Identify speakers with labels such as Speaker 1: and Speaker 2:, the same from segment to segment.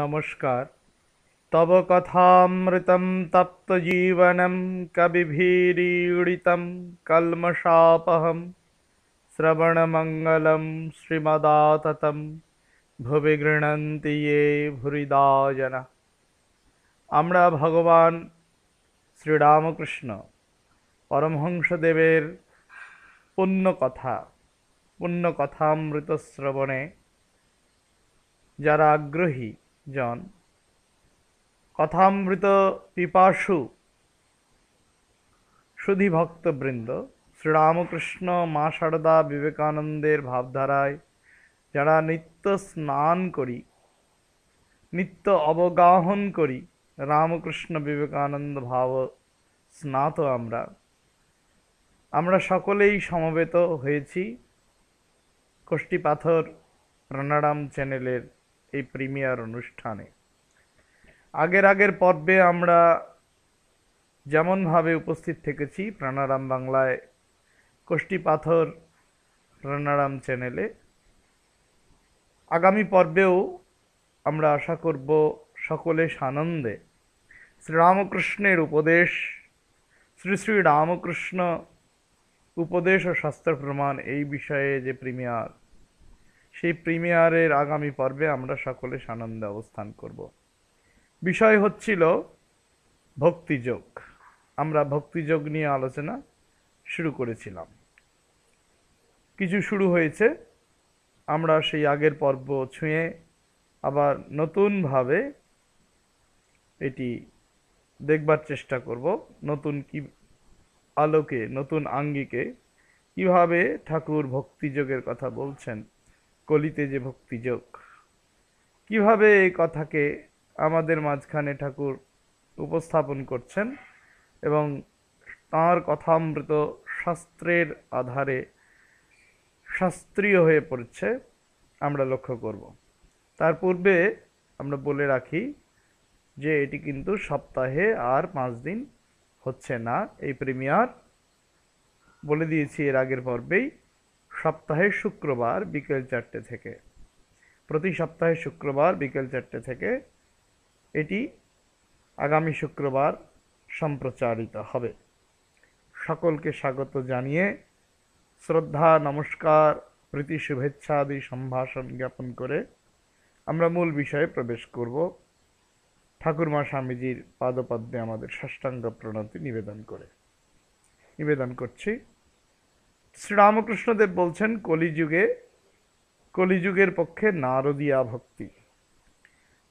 Speaker 1: নমস্কার তব কথামৃতম তপ্তজীবনম কবিভীড়িতম কলমশাপহম শ্রবণমঙ্গলম শ্রীমদাততম ভুবি গৃহন্তি এ ইয়ে ভুরিদা জনা আমরা ভগবান শ্রীরামকৃষ্ণ পরমহংসদেবের পুণ্যকথা পুণ্যকথামৃত শ্রবণে যারা আগ্রহী জন কথামৃত পিপাসু সুধি ভক্তবৃন্দ শ্রীরামকৃষ্ণ মা সারদা বিবেকানন্দের ভাবধারায় যারা নিত্য স্নান করি নিত্য অবগাহন করি রামকৃষ্ণ বিবেকানন্দ ভাব স্নাত আমরা আমরা সকলেই সমবেত হয়েছি কোষ্টি পাথর প্রাণারাম চ্যানেলের এই প্রিমিয়ার অনুষ্ঠানে আগের আগের পর্বে আমরা যেমনভাবে উপস্থিত থেকেছি প্রাণারাম বাংলায় কোষ্টি পাথর প্রাণারাম চ্যানেলে আগামী পর্বেও আমরা আশা করব সকলে সানন্দে শ্রীরামকৃষ্ণের উপদেশ শ্রী শ্রী রামকৃষ্ণ উপদেশ ও শাস্ত্র প্রমাণ এই বিষয়ে যে প্রিমিয়ার সেই প্রিমিয়ারের আগামী পর্বে আমরা সকলে সানন্দে অবস্থান করব বিষয় হচ্ছিল ভক্তিযোগ আমরা ভক্তিযোগ নিয়ে আলোচনা শুরু করেছিলাম কিছু শুরু হয়েছে আমরা সেই আগের পর্ব ছুঁয়ে আবার নতুনভাবে এটি দেখবার চেষ্টা করব নতুন কি আলোকে নতুন আঙ্গিকে কিভাবে ঠাকুর ভক্তিযোগের কথা বলছেন কলিতে যে ভক্তিযোগ কিভাবে এই কথাকে আমাদের মাঝখানে ঠাকুর উপস্থাপন করছেন এবং তাঁর কথামৃত শাস্ত্রের আধারে শাস্ত্রীয় হয়ে পড়ছে আমরা লক্ষ্য করব তার পূর্বে আমরা বলে রাখি যে এটি কিন্তু সপ্তাহে আর পাঁচ দিন হচ্ছে না এই প্রিমিয়ার বলে দিয়েছি এর আগের পর্বেই সপ্তাহের শুক্রবার বিকেল চারটে থেকে প্রতি সপ্তাহে শুক্রবার বিকেল চারটে থেকে এটি আগামী শুক্রবার সম্প্রচারিত হবে সকলকে স্বাগত জানিয়ে শ্রদ্ধা নমস্কার প্রীতি শুভেচ্ছা আদি সম্ভাষণ জ্ঞাপন করে আমরা মূল বিষয়ে প্রবেশ করব ঠাকুরমা স্বামীজির পাদপদ্মে আমাদের ষষ্ঠাঙ্গ প্রণতি নিবেদন করে নিবেদন করছি শ্রীরামকৃষ্ণদেব বলছেন কলিযুগে কলিযুগের পক্ষে নারদিয়া ভক্তি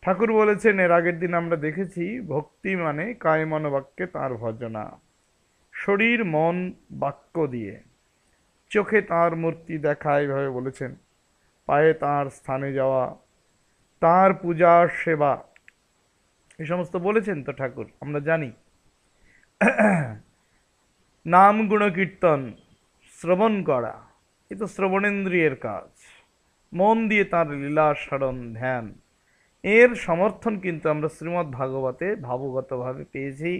Speaker 1: ঠাকুর বলেছেন এর আগের দিন আমরা দেখেছি ভক্তি মানে কায় মনোবাক্যে তাঁর ভজনা শরীর মন বাক্য দিয়ে চোখে তাঁর মূর্তি দেখা এভাবে বলেছেন পায়ে তাঁর স্থানে যাওয়া তাঁর পূজা সেবা এ সমস্ত বলেছেন তো ঠাকুর আমরা জানি নাম গুণকীর্তন শ্রবণ করা এ তো শ্রবণেন্দ্রিয়ের কাজ মন দিয়ে তার লীলা স্মরণ ধ্যান এর সমর্থন কিন্তু আমরা শ্রীমদ্ ভাগবতে ভাবগতভাবে পেয়েছি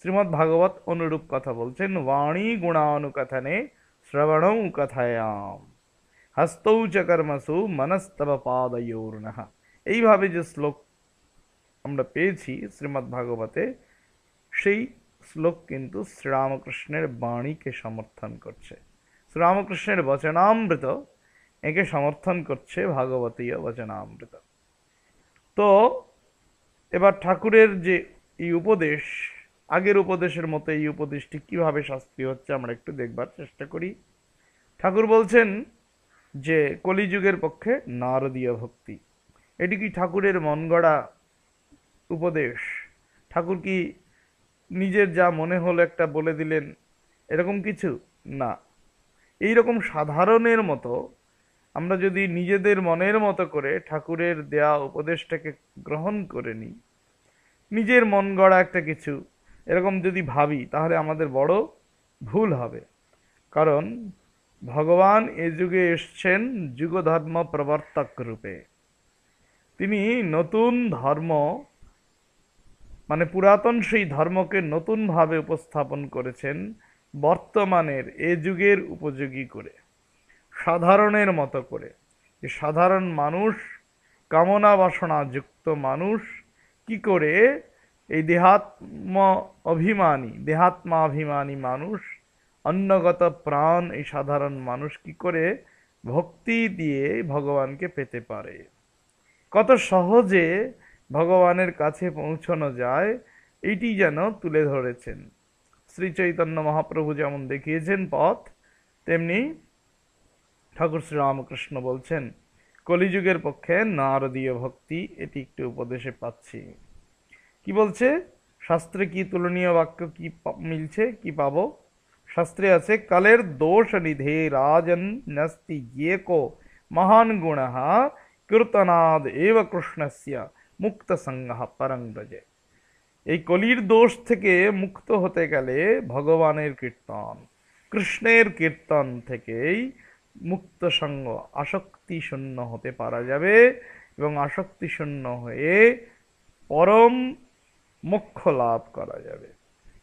Speaker 1: শ্রীমদ্ ভাগবত অনুরূপ কথা বলছেন বাণী গুণানুকথনে শ্রবণৌ কথায়াম হস্তৌ চ কর্মসু মনস্তব পাদয়োর্ণহ এইভাবে যে শ্লোক আমরা পেয়েছি শ্রীমদ্ ভাগবতে সেই শ্লোক কিন্তু শ্রীরামকৃষ্ণের বাণীকে সমর্থন করছে শ্রীরামকৃষ্ণের বচনামৃত একে সমর্থন করছে ভাগবতীয় বচনামৃত তো এবার ঠাকুরের যে এই উপদেশ আগের উপদেশের মতো এই উপদেশটি কিভাবে শাস্তি হচ্ছে আমরা একটু দেখবার চেষ্টা করি ঠাকুর বলছেন যে কলিযুগের পক্ষে নারদীয় ভক্তি এটি কি ঠাকুরের মন গড়া উপদেশ ঠাকুর কি নিজের যা মনে হলো একটা বলে দিলেন এরকম কিছু না এই রকম সাধারণের মতো আমরা যদি নিজেদের মনের মতো করে ঠাকুরের দেয়া উপদেশটাকে গ্রহণ করে নিই নিজের মন গড়া একটা কিছু এরকম যদি ভাবি তাহলে আমাদের বড় ভুল হবে কারণ ভগবান এ যুগে এসছেন যুগধর্ম প্রবর্তক রূপে তিনি নতুন ধর্ম মানে পুরাতন সেই ধর্মকে নতুনভাবে উপস্থাপন করেছেন বর্তমানের এ যুগের উপযোগী করে সাধারণের মতো করে যে সাধারণ মানুষ কামনা যুক্ত মানুষ কি করে এই দেহাত্ম অভিমানী দেহাত্মা অভিমানী মানুষ অন্নগত প্রাণ এই সাধারণ মানুষ কি করে ভক্তি দিয়ে ভগবানকে পেতে পারে কত সহজে ভগবানের কাছে পৌঁছানো যায় এটি যেন তুলে ধরেছেন শ্রীচৈতন্য মহাপ্রভু যেমন দেখিয়েছেন পথ তেমনি ঠাকুর শ্রীরামকৃষ্ণ বলছেন কলিযুগের পক্ষে নারদীয় ভক্তি এটি একটি উপদেশে পাচ্ছি কি বলছে শাস্ত্রে কি তুলনীয় বাক্য কি মিলছে কি পাবো শাস্ত্রে আছে কালের দোষ নিধে রাজন নাস্তি ইয়ে মহান গুণ কীর্তনাদ এব কৃষ্ণস্য মুক্ত সংজ্ঞা পরং ব্রজে এই কলির দোষ থেকে মুক্ত হতে গেলে ভগবানের কীর্তন কৃষ্ণের কীর্তন থেকেই মুক্ত সঙ্গ আসক্তি শূন্য হতে পারা যাবে এবং আসক্তি শূন্য হয়ে পরম মোক্ষ লাভ করা যাবে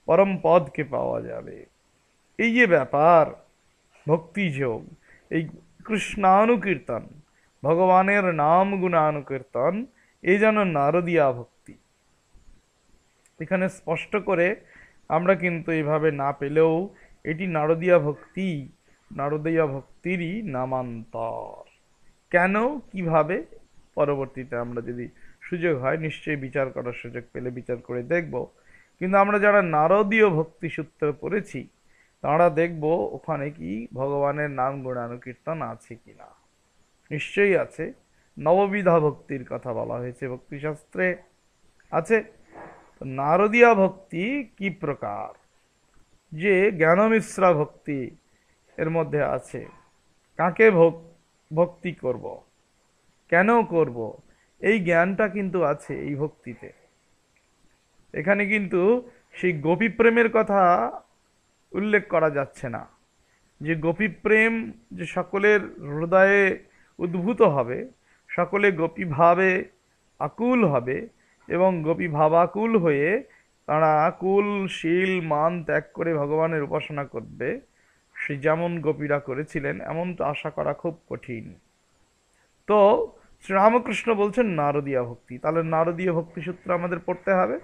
Speaker 1: পরম পদকে পাওয়া যাবে এই যে ব্যাপার ভক্তিযোগ এই কৃষ্ণানুকীর্তন ভগবানের নাম গুণানুকীর্তন এই যেন নারদীয়া ভক্তি এখানে স্পষ্ট করে আমরা কিন্তু এভাবে না পেলেও এটি নারদীয়া ভক্তি নারদীয়া ভক্তিরই নামান্তর কেন কিভাবে পরবর্তীতে আমরা যদি সুযোগ হয় নিশ্চয়ই বিচার করার সুযোগ পেলে বিচার করে দেখব কিন্তু আমরা যারা নারদীয় ভক্তি সূত্র পড়েছি তারা দেখব ওখানে কি ভগবানের নাম গুণানুকীর্তন আছে কি না নিশ্চয়ই আছে নববিধা ভক্তির কথা বলা হয়েছে ভক্তিশাস্ত্রে আছে নারদিয়া ভক্তি কি প্রকার যে জ্ঞানমিশ্রা ভক্তি এর মধ্যে আছে কাকে ভক্তি করব। কেন করব। এই জ্ঞানটা কিন্তু আছে এই ভক্তিতে এখানে কিন্তু সেই গোপী প্রেমের কথা উল্লেখ করা যাচ্ছে না যে গোপী প্রেম যে সকলের হৃদয়ে উদ্ভূত হবে সকলে গোপীভাবে আকুল হবে এবং গোপী ভাবাকুল হয়ে তারা আকুল শীল মান ত্যাগ করে ভগবানের উপাসনা করবে সে যেমন গোপীরা করেছিলেন এমন তো আশা করা খুব কঠিন তো শ্রীরামকৃষ্ণ বলছেন নারদীয় ভক্তি তাহলে নারদীয় ভক্তি সূত্র আমাদের পড়তে হবে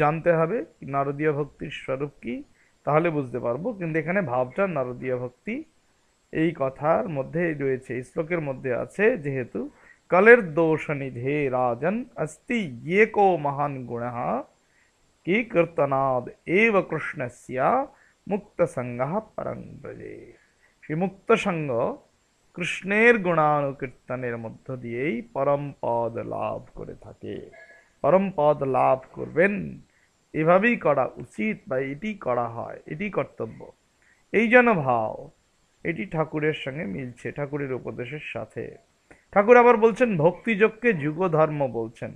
Speaker 1: জানতে হবে নারদীয় ভক্তির স্বরূপ কি তাহলে বুঝতে পারবো কিন্তু এখানে ভাবটা নারদীয় ভক্তি এই কথার মধ্যে রয়েছে এই শ্লোকের মধ্যে আছে যেহেতু কলের দোষ নিধে राजन् अस्ति ये মহান গুণ गुणः कीर्तनाद एव কৃষ্ণস্য মুক্তসঙ্গ পরং ব্রজে সেই মুক্তসঙ্গ কৃষ্ণের গুণানুকীর্তনের মধ্য দিয়েই পরম লাভ করে থাকে পরমপদ লাভ করবেন এভাবেই করা উচিত বা এটি করা হয় এটি কর্তব্য এই যেন ভাও এটি ঠাকুরের সঙ্গে মিলছে ঠাকুরের উপদেশের সাথে ঠাকুর আবার বলছেন ভক্তিযোগকে যুগ ধর্ম বলছেন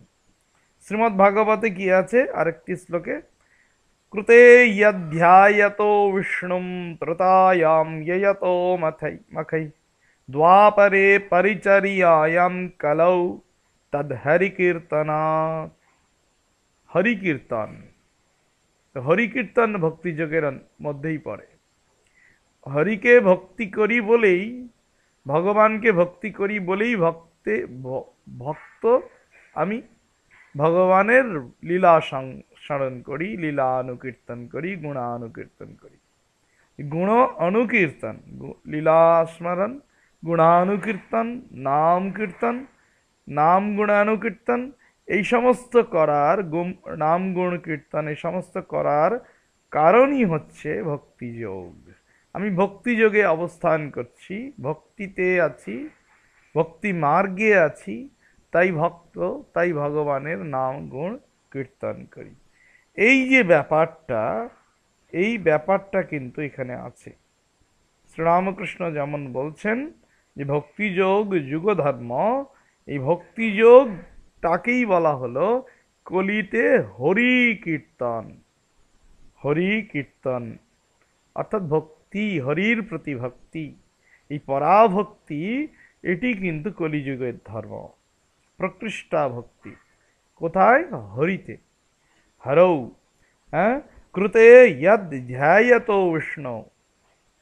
Speaker 1: শ্রীমৎ ভাগবতে কি আছে আরেকটি শ্লোকে কৃতে ইয়ধ্যায়ত বিষ্ণু ত্রতায়াম ইয়ত মথাই মখাই দ্বাপরে পরিচর্যায়াম কলৌ তদ হরিকীর্তনা হরিকীর্তন হরিকীর্তন ভক্তিযোগের মধ্যেই পড়ে হরিকে ভক্তি করি বলেই ভগবানকে ভক্তি করি বলেই ভক্তে ভক্ত আমি ভগবানের লীলা স্মরণ করি লীলা অনুকীর্তন করি গুণানুকীর্তন করি গুণ অনুকীর্তন লীলা স্মরণ গুণানুকীর্তন নাম কীর্তন নাম গুণানুকীর্তন এই সমস্ত করার গুম নাম গুণ কীর্তন এই সমস্ত করার কারণই হচ্ছে ভক্তিযোগ আমি ভক্তিযোগে অবস্থান করছি ভক্তিতে আছি ভক্তি মার্গে আছি তাই ভক্ত তাই ভগবানের নাম গুণ কীর্তন করি এই যে ব্যাপারটা এই ব্যাপারটা কিন্তু এখানে আছে শ্রীরামকৃষ্ণ যেমন বলছেন যে ভক্তিযোগ যুগধর্ম এই ভক্তিযোগ তাকেই বলা হলো কলিতে হরি কীর্তন হরি কীর্তন অর্থাৎ ভক্তি ভক্তি হরির প্রতি ভক্তি এই পরাভক্তি এটি কিন্তু কলিযুগের ধর্ম প্রকৃষ্টা ভক্তি কোথায় হরিতে হরৌ হ্যাঁ কৃতে ইয়াদ ধ্যায়ত বিষ্ণু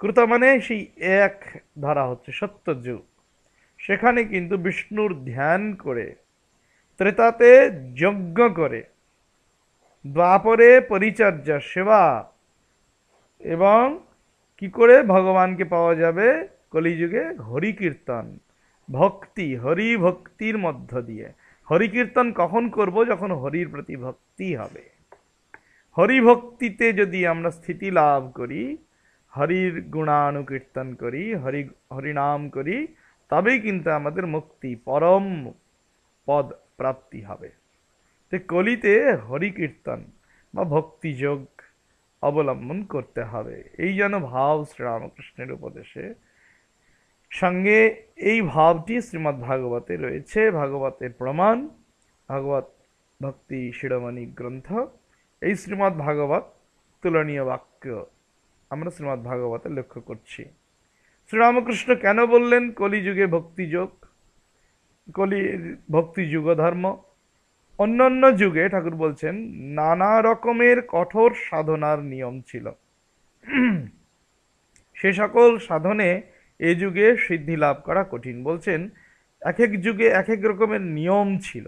Speaker 1: কৃত মানে সেই এক ধরা হচ্ছে সত্যযুগ সেখানে কিন্তু বিষ্ণুর ধ্যান করে ত্রেতাতে যজ্ঞ করে দ্বাপরে পরিচর্যা সেবা এবং কি করে ভগবানকে পাওয়া যাবে কলিযুগে হরি কীর্তন ভক্তি হরি ভক্তির মধ্য দিয়ে হরি কীর্তন কখন করব যখন হরির প্রতি ভক্তি হবে হরি ভক্তিতে যদি আমরা স্থিতি লাভ করি হরির গুণানুকীর্তন করি হরি হরিনাম করি তবেই কিন্তু আমাদের মুক্তি পরম পদ প্রাপ্তি হবে তো কলিতে হরি কীর্তন বা ভক্তিযোগ অবলম্বন করতে হবে এই যেন ভাব শ্রীরামকৃষ্ণের উপদেশে সঙ্গে এই ভাবটি শ্রীমৎ ভাগবতে রয়েছে ভাগবতের প্রমাণ ভাগবত ভক্তি শিরোমণি গ্রন্থ এই শ্রীমৎ ভাগবত তুলনীয় বাক্য আমরা শ্রীমৎ ভাগবতে লক্ষ্য করছি শ্রীরামকৃষ্ণ কেন বললেন কলিযুগে ভক্তিযোগ কলি ভক্তি ধর্ম অন্যান্য যুগে ঠাকুর বলছেন নানা রকমের কঠোর সাধনার নিয়ম ছিল সে সকল সাধনে এ যুগে সিদ্ধি লাভ করা কঠিন বলছেন এক এক যুগে এক এক রকমের নিয়ম ছিল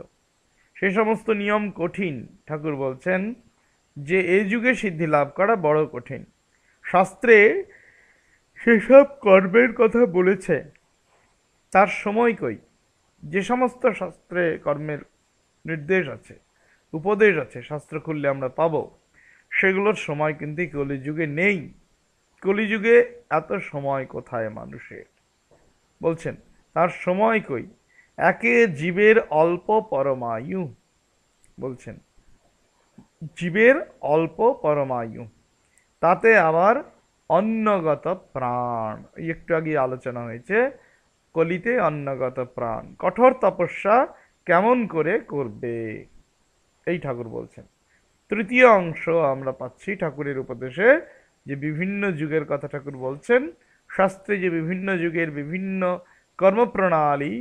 Speaker 1: সে সমস্ত নিয়ম কঠিন ঠাকুর বলছেন যে এ যুগে সিদ্ধি লাভ করা বড় কঠিন শাস্ত্রে সেসব কর্মের কথা বলেছে তার সময় কই যে সমস্ত শাস্ত্রে কর্মের নির্দেশ আছে উপদেশ আছে শাস্ত্র খুললে আমরা পাব সেগুলোর সময় কিন্তু কলিযুগে নেই কলিযুগে এত সময় কোথায় মানুষের বলছেন তার সময় কই একে জীবের অল্প পরমায়ু বলছেন জীবের অল্প পরমায়ু তাতে আবার অন্নগত প্রাণ একটু আগে আলোচনা হয়েছে কলিতে অন্নগত প্রাণ কঠোর তপস্যা কেমন করে করবে এই ঠাকুর বলছেন তৃতীয় অংশ আমরা পাচ্ছি ঠাকুরের উপদেশে যে বিভিন্ন যুগের কথা ঠাকুর বলছেন শাস্ত্রে যে বিভিন্ন যুগের বিভিন্ন কর্মপ্রণালী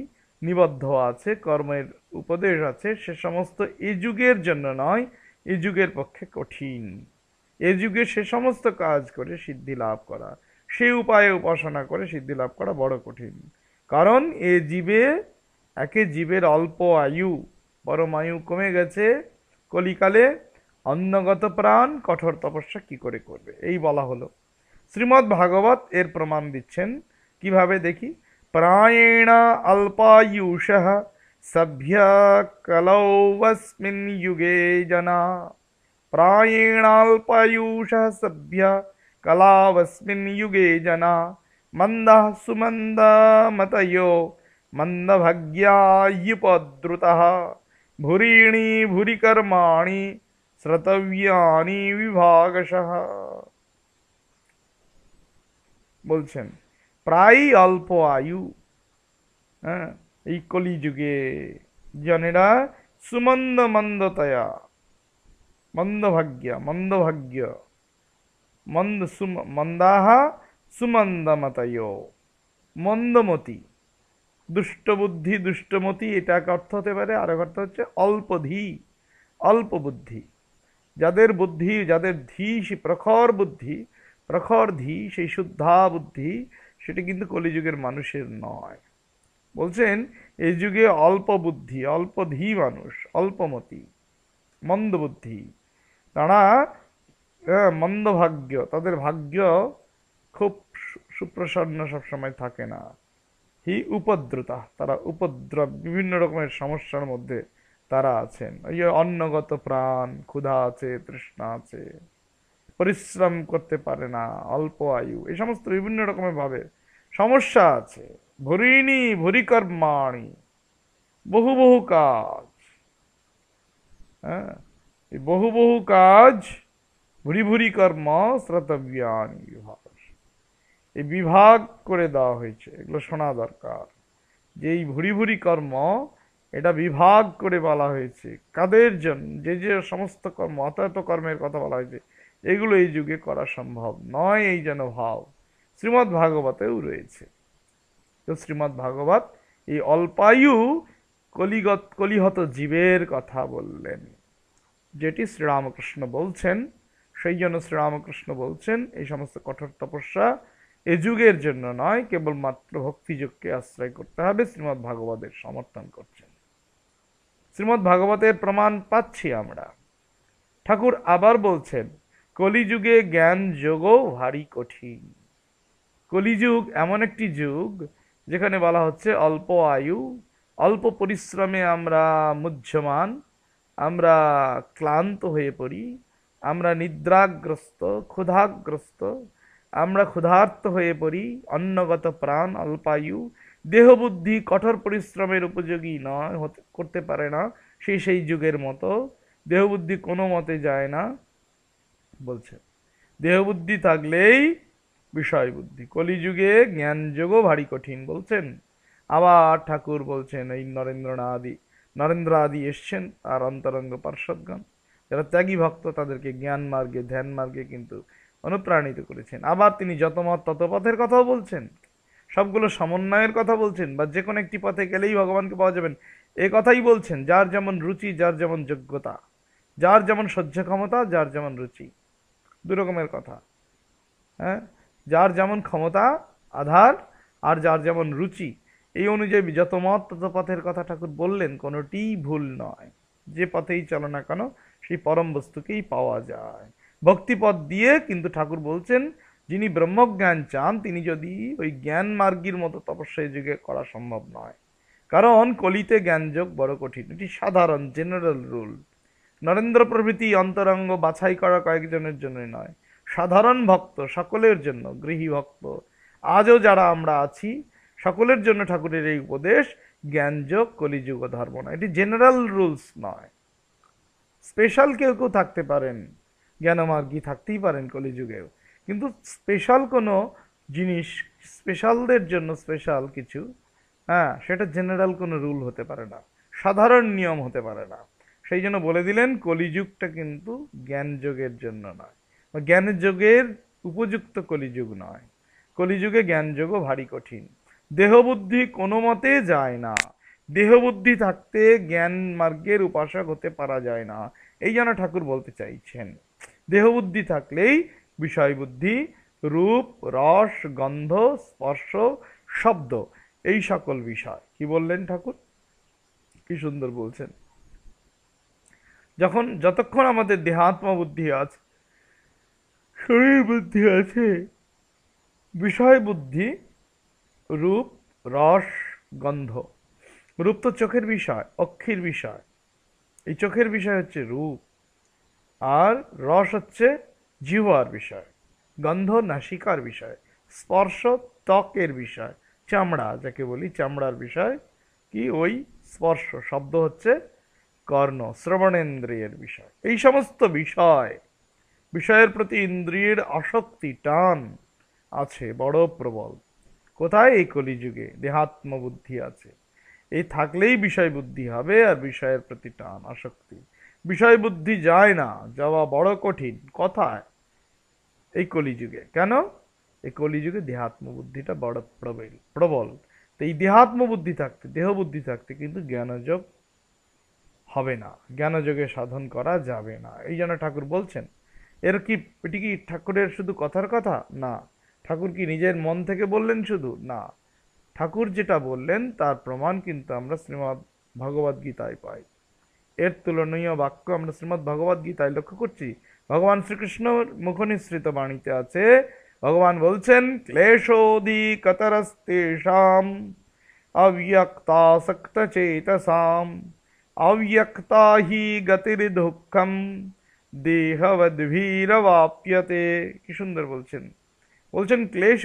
Speaker 1: নিবদ্ধ আছে কর্মের উপদেশ আছে সে সমস্ত এ যুগের জন্য নয় এ যুগের পক্ষে কঠিন এ যুগে সে সমস্ত কাজ করে সিদ্ধি লাভ করা সেই উপায়ে উপাসনা করে সিদ্ধি লাভ করা বড় কঠিন কারণ এ জীবে একে জীবের অল্প আয়ু পরমায়ু কমে গেছে কলিকালে অন্নগত প্রাণ কঠোর তপস্যা কি করে করবে এই বলা হলো শ্রীমৎ ভাগবত এর প্রমাণ দিচ্ছেন কিভাবে দেখি প্রায়েণ অল্পায়ুষ সভ্য কলৌবস্মিন যুগে জনা প্রায়েণাল্পায়ুষ সভ্য কলাবস্মিন যুগে জনা মন্দা সুমন্দা মতয়ো मंदभग्याुपद्रुता भुरीणी भुरीकर्मा श्रतव्या विभागश बोल प्राय अल्प आयु कलिजुगे जनरा सुमंद मंदतया मंदभाग्य मंदभाग्य मंद सुम मंदा सुमंदमतयो मंदमती দুষ্টবুদ্ধি দুষ্টমতি এটা এক অর্থ হতে পারে আর এক অর্থ হচ্ছে অল্পধি অল্প বুদ্ধি যাদের বুদ্ধি যাদের ধি সে প্রখর বুদ্ধি প্রখর ধি সেই শুদ্ধা বুদ্ধি সেটা কিন্তু কলিযুগের মানুষের নয় বলছেন এই যুগে অল্প বুদ্ধি অল্প ধী মানুষ অল্পমতি বুদ্ধি তারা মন্দভাগ্য তাদের ভাগ্য খুব সুপ্রসন্ন সবসময় থাকে না হি উপদ্রতা তারা উপদ্রব বিভিন্ন রকমের সমস্যার মধ্যে তারা আছেন ওই ইয়ে অন্নগত প্রাণ ক্ষুধা আছে তৃষ্ণা আছে পরিশ্রম করতে পারে না অল্প আয়ু এই সমস্ত বিভিন্ন রকমের ভাবে সমস্যা আছে ভরিণী ভরিকর্মাণী বহু বহু কাজ হ্যাঁ বহু বহু কাজ ভুরি ভুরি কর্ম শ্রতব্যানি বিভাগ এই বিভাগ করে দেওয়া হয়েছে এগুলো শোনা দরকার যে এই ভুরি ভুরি কর্ম এটা বিভাগ করে বলা হয়েছে কাদের জন্য যে যে সমস্ত কর্ম অতএত কর্মের কথা বলা হয়েছে এগুলো এই যুগে করা সম্ভব নয় এই যেন ভাব শ্রীমৎ ভাগবতেও রয়েছে তো শ্রীমৎ ভাগবত এই অল্পায়ু কলিগত কলিহত জীবের কথা বললেন যেটি শ্রীরামকৃষ্ণ বলছেন সেই জন্য শ্রীরামকৃষ্ণ বলছেন এই সমস্ত কঠোর তপস্যা এ যুগের জন্য নয় কেবলমাত্র ভক্তিযোগকে আশ্রয় করতে হবে শ্রীমদ ভাগবতের সমর্থন করছেন শ্রীমদ ভাগবতের প্রমাণ পাচ্ছি আমরা ঠাকুর আবার বলছেন কলিযুগে জ্ঞান যোগও ভারী কঠিন কলিযুগ এমন একটি যুগ যেখানে বলা হচ্ছে অল্প আয়ু অল্প পরিশ্রমে আমরা মুহ্যমান আমরা ক্লান্ত হয়ে পড়ি আমরা নিদ্রাগ্রস্ত ক্ষুধাগ্রস্ত আমরা ক্ষুধার্ত হয়ে পড়ি অন্নগত প্রাণ অল্পায়ু দেহবুদ্ধি কঠোর পরিশ্রমের উপযোগী নয় হতে করতে পারে না সেই সেই যুগের মতো দেহবুদ্ধি কোনো মতে যায় না বলছে দেহবুদ্ধি থাকলেই বিষয় বুদ্ধি কলিযুগে জ্ঞানযোগও ভারী কঠিন বলছেন আবার ঠাকুর বলছেন এই আদি নরেন্দ্র আদি এসছেন আর অন্তরঙ্গ পার্শ্বদগণ যারা ত্যাগী ভক্ত তাদেরকে জ্ঞান মার্গে ধ্যান মার্গে কিন্তু অনুপ্রাণিত করেছেন আবার তিনি যত মত তত পথের কথাও বলছেন সবগুলো সমন্বয়ের কথা বলছেন বা যে কোনো একটি পথে গেলেই ভগবানকে পাওয়া যাবেন এ কথাই বলছেন যার যেমন রুচি যার যেমন যোগ্যতা যার যেমন সহ্য ক্ষমতা যার যেমন রুচি দু রকমের কথা হ্যাঁ যার যেমন ক্ষমতা আধার আর যার যেমন রুচি এই অনুযায়ী যত মত তত পথের কথা ঠাকুর বললেন কোনোটিই ভুল নয় যে পথেই চলো না কেন সেই পরম বস্তুকেই পাওয়া যায় ভক্তিপদ দিয়ে কিন্তু ঠাকুর বলছেন যিনি ব্রহ্মজ্ঞান চান তিনি যদি ওই জ্ঞান মার্গীর মতো তপস্যায় যুগে করা সম্ভব নয় কারণ কলিতে জ্ঞানযোগ বড় কঠিন এটি সাধারণ জেনারেল রুল নরেন্দ্র প্রভৃতি অন্তরঙ্গ বাছাই করা কয়েকজনের জন্যই নয় সাধারণ ভক্ত সকলের জন্য গৃহী ভক্ত আজও যারা আমরা আছি সকলের জন্য ঠাকুরের এই উপদেশ জ্ঞানযোগ কলিযুগ ধর্ম নয় এটি জেনারেল রুলস নয় স্পেশাল কেউ কেউ থাকতে পারেন জ্ঞানমার্গী থাকতেই পারেন কলিযুগেও কিন্তু স্পেশাল কোনো জিনিস স্পেশালদের জন্য স্পেশাল কিছু হ্যাঁ সেটা জেনারেল কোনো রুল হতে পারে না সাধারণ নিয়ম হতে পারে না সেই জন্য বলে দিলেন কলিযুগটা কিন্তু জ্ঞানযোগের জন্য নয় বা জ্ঞানযোগের উপযুক্ত কলিযুগ নয় কলিযুগে জ্ঞানযোগও ভারী কঠিন দেহবুদ্ধি কোনো মতে যায় না দেহবুদ্ধি থাকতে জ্ঞান মার্গের উপাসক হতে পারা যায় না এই জন্য ঠাকুর বলতে চাইছেন দেহবুদ্ধি থাকলেই বিষয়বুদ্ধি রূপ রস গন্ধ স্পর্শ শব্দ এই সকল বিষয় কি বললেন ঠাকুর কি সুন্দর বলছেন যখন যতক্ষণ আমাদের দেহাত্মা বুদ্ধি আছে শরীর বুদ্ধি আছে বিষয় বুদ্ধি রূপ রস গন্ধ রূপ তো চোখের বিষয় অক্ষির বিষয় এই চোখের বিষয় হচ্ছে রূপ আর রস হচ্ছে জিহার বিষয় গন্ধ নাসিকার বিষয় স্পর্শ ত্বকের বিষয় চামড়া যাকে বলি চামড়ার বিষয় কি ওই স্পর্শ শব্দ হচ্ছে কর্ণ শ্রবণেন্দ্রিয়ের বিষয় এই সমস্ত বিষয় বিষয়ের প্রতি ইন্দ্রিয়ের আসক্তি টান আছে বড় প্রবল কোথায় এই কলিযুগে দেহাত্মবুদ্ধি আছে এই থাকলেই বিষয় বুদ্ধি হবে আর বিষয়ের প্রতি টান আসক্তি বিষয় বুদ্ধি যায় না যাওয়া বড় কঠিন কথায় এই কলিযুগে কেন এই কলিযুগে দেহাত্ম বুদ্ধিটা বড় প্রবল প্রবল তো এই দেহাত্ম বুদ্ধি থাকতে দেহ বুদ্ধি থাকতে কিন্তু জ্ঞানযোগ হবে না জ্ঞানযোগে সাধন করা যাবে না এই জন্য ঠাকুর বলছেন এর কি এটি কি ঠাকুরের শুধু কথার কথা না ঠাকুর কি নিজের মন থেকে বললেন শুধু না ঠাকুর যেটা বললেন তার প্রমাণ কিন্তু আমরা শ্রীমদ ভগবদ্গীতায় পাই এর তুলনীয় বাক্য আমরা শ্রীমদ্ ভগবদ গীতায় লক্ষ্য করছি ভগবান শ্রীকৃষ্ণর মুখনিসৃত বাণীতে আছে ভগবান বলছেন ক্লেশোদি কতরস্তেষাম অব্যক্তাসক্ত চেতসাম অব্যক্তা হি গতির দুঃখম দেহবদ্ভীরবাপ্যতে কি সুন্দর বলছেন বলছেন ক্লেশ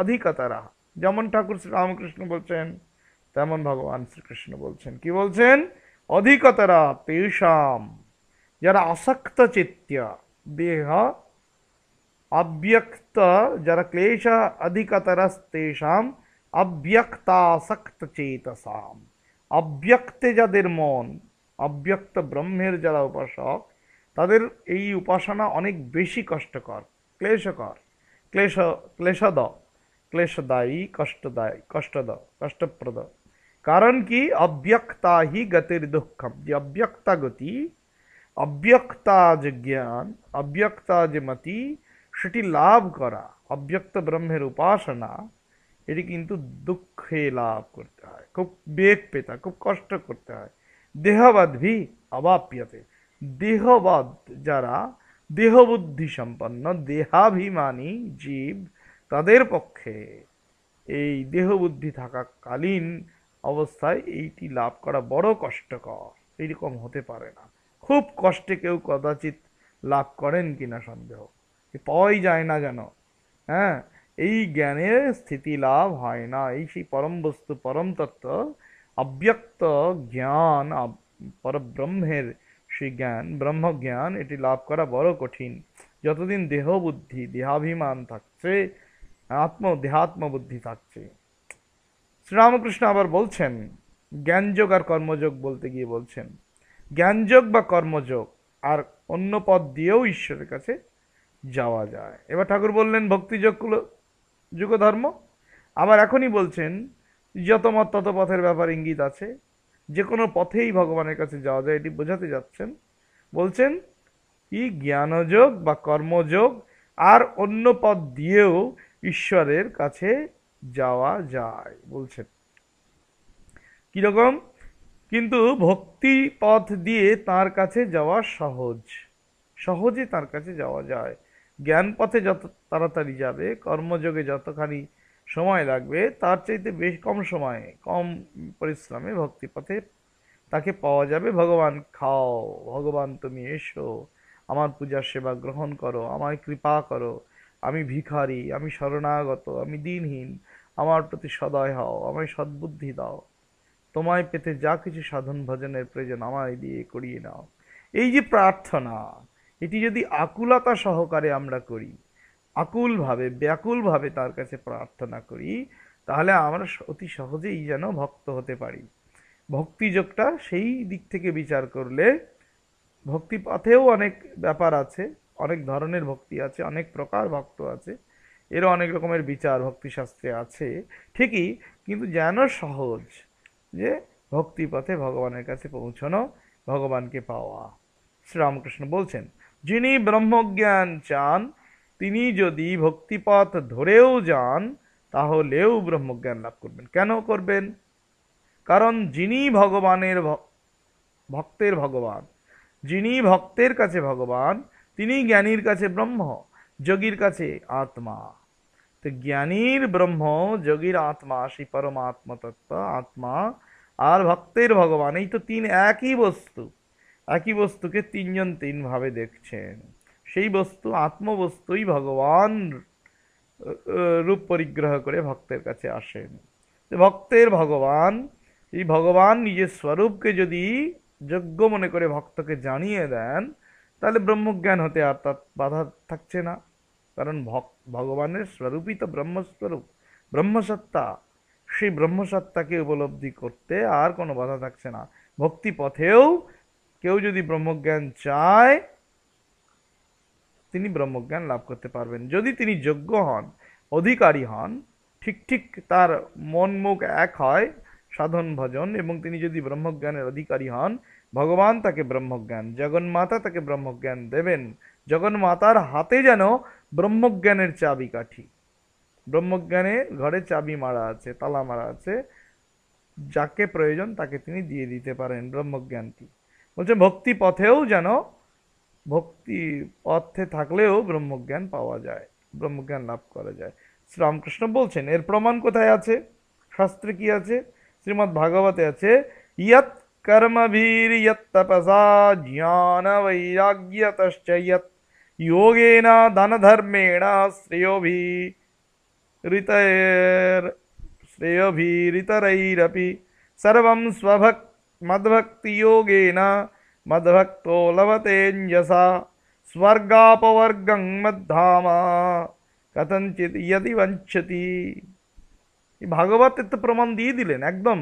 Speaker 1: অধিকতর যেমন ঠাকুর শ্রী রামকৃষ্ণ বলছেন তেমন ভগবান শ্রীকৃষ্ণ বলছেন কি বলছেন অধিকতর তেষাম যারা আসক্ত চিত্ত দেহ অব্যক্ত যারা ক্লেশ অধিকতর তেষাম অব্যক্তাসক্ত চেতসাম অব্যক্তে যাদের মন অব্যক্ত ব্রহ্মের যারা উপাসক তাদের এই উপাসনা অনেক বেশি কষ্টকর ক্লেশকর ক্লেশ ক্লেশদ ক্লেশদায়ী কষ্টদায়ী কষ্টদ কষ্টপ্রদ কারণ কি অব্যক্তা হি গতির দুঃখম যে অব্যক্তা গতি অব্যক্তা যে জ্ঞান অব্যক্তা যে মতি সেটি লাভ করা অব্যক্ত ব্রহ্মের উপাসনা এটি কিন্তু দুঃখে লাভ করতে হয় খুব বেগ পেতে খুব কষ্ট করতে হয় দেহবাদ ভি অবাপ্যতে দেহবাদ যারা দেহবুদ্ধি সম্পন্ন দেহাভিমানী জীব তাদের পক্ষে এই দেহবুদ্ধি থাকাকালীন অবস্থায় এইটি লাভ করা বড় কষ্টকর এইরকম হতে পারে না খুব কষ্টে কেউ কদাচিৎ লাভ করেন কিনা সন্দেহ পাওয়াই যায় না যেন হ্যাঁ এই জ্ঞানের স্থিতি লাভ হয় না এই সেই পরম বস্তু পরম তত্ত্ব অব্যক্ত জ্ঞান পরব্রহ্মের সেই জ্ঞান ব্রহ্মজ্ঞান এটি লাভ করা বড় কঠিন যতদিন দেহ বুদ্ধি দেহাভিমান থাকছে আত্ম দেহাত্মবুদ্ধি থাকছে শ্রীরামকৃষ্ণ আবার বলছেন জ্ঞানযোগ আর কর্মযোগ বলতে গিয়ে বলছেন জ্ঞানযোগ বা কর্মযোগ আর অন্য পদ দিয়েও ঈশ্বরের কাছে যাওয়া যায় এবার ঠাকুর বললেন ভক্তিযোগগুলো যুগধর্ম আবার এখনই বলছেন যত মত তত পথের ব্যাপার ইঙ্গিত আছে যে কোনো পথেই ভগবানের কাছে যাওয়া যায় এটি বোঝাতে যাচ্ছেন বলছেন ই জ্ঞানযোগ বা কর্মযোগ আর অন্য পথ দিয়েও ঈশ্বরের কাছে যাওয়া যায় বলছেন কিরকম কিন্তু ভক্তি পথ দিয়ে তার কাছে যাওয়া সহজ সহজে তার কাছে যাওয়া যায় জ্ঞান পথে যত তাড়াতাড়ি যাবে কর্মযোগে যতখানি সময় লাগবে তার চাইতে বেশ কম সময়ে কম পরিশ্রমে ভক্তি পথে তাকে পাওয়া যাবে ভগবান খাও ভগবান তুমি এসো আমার পূজার সেবা গ্রহণ করো আমায় কৃপা করো আমি ভিখারি আমি শরণাগত আমি দিনহীন আমার প্রতি সদয় হও আমায় সদ্বুদ্ধি দাও তোমায় পেতে যা কিছু সাধন ভজনের প্রয়োজন আমায় দিয়ে করিয়ে নাও এই যে প্রার্থনা এটি যদি আকুলতা সহকারে আমরা করি আকুলভাবে ব্যাকুলভাবে তার কাছে প্রার্থনা করি তাহলে আমরা অতি সহজেই যেন ভক্ত হতে পারি ভক্তিযোগটা সেই দিক থেকে বিচার করলে ভক্তিপথেও অনেক ব্যাপার আছে অনেক ধরনের ভক্তি আছে অনেক প্রকার ভক্ত আছে এর অনেক রকমের বিচার ভক্তিশাস্ত্রে আছে ঠিকই কিন্তু যেন সহজ যে ভক্তিপথে ভগবানের কাছে পৌঁছানো ভগবানকে পাওয়া শ্রীরামকৃষ্ণ বলছেন যিনি ব্রহ্মজ্ঞান চান তিনি যদি ভক্তিপথ ধরেও যান তাহলেও ব্রহ্মজ্ঞান লাভ করবেন কেন করবেন কারণ যিনি ভগবানের ভক্তের ভগবান যিনি ভক্তের কাছে ভগবান তিনি জ্ঞানীর কাছে ব্রহ্ম যোগীর কাছে আত্মা তো জ্ঞানীর ব্রহ্ম যোগীর আত্মা সেই পরমাত্ম তত্ত্ব আত্মা আর ভক্তের ভগবান এই তো তিন একই বস্তু একই বস্তুকে তিনজন তিনভাবে দেখছেন সেই বস্তু আত্মবস্তুই ভগবান রূপ পরিগ্রহ করে ভক্তের কাছে আসেন ভক্তের ভগবান এই ভগবান নিজের স্বরূপকে যদি যোগ্য মনে করে ভক্তকে জানিয়ে দেন তাহলে ব্রহ্মজ্ঞান হতে আর তার বাধা থাকছে না কারণ ভগবানের স্বরূপই তো ব্রহ্মস্বরূপ ব্রহ্মসত্তা সেই ব্রহ্মসত্তাকে উপলব্ধি করতে আর কোনো বাধা থাকছে না ভক্তি পথেও কেউ যদি ব্রহ্মজ্ঞান চায় তিনি ব্রহ্মজ্ঞান লাভ করতে পারবেন যদি তিনি যোগ্য হন অধিকারী হন ঠিক ঠিক তার মন মুখ এক হয় সাধন ভজন এবং তিনি যদি ব্রহ্মজ্ঞানের অধিকারী হন ভগবান তাকে ব্রহ্মজ্ঞান জগন্মাতা তাকে ব্রহ্মজ্ঞান দেবেন যখন মাতার হাতে যেন ব্রহ্মজ্ঞানের চাবি কাঠি ব্রহ্মজ্ঞানে ঘরে চাবি মারা আছে তালা মারা আছে যাকে প্রয়োজন তাকে তিনি দিয়ে দিতে পারেন ব্রহ্মজ্ঞানটি বলছে ভক্তি পথেও যেন ভক্তি পথে থাকলেও ব্রহ্মজ্ঞান পাওয়া যায় ব্রহ্মজ্ঞান লাভ করা যায় শ্রীরামকৃষ্ণ বলছেন এর প্রমাণ কোথায় আছে শাস্ত্রে কি আছে শ্রীমদ্ ভাগবতে আছে ইয়ৎ কর্মভীর ইয়ৎ তপসা জ্ঞান বৈরাগ্যতশ্চ ইয়ৎ योगेन धनधर्मेण श्रेयोभिरितैर् श्रेयोभिरितरैरपि सर्वं स्वभक् मद्भक्तियोगेन मद्भक्तो लभतेञ्जसा स्वर्गापवर्गं मद्धाम कथञ्चित् यदि वञ्चति ভাগবত এত প্রমাণ দিয়ে দিলেন একদম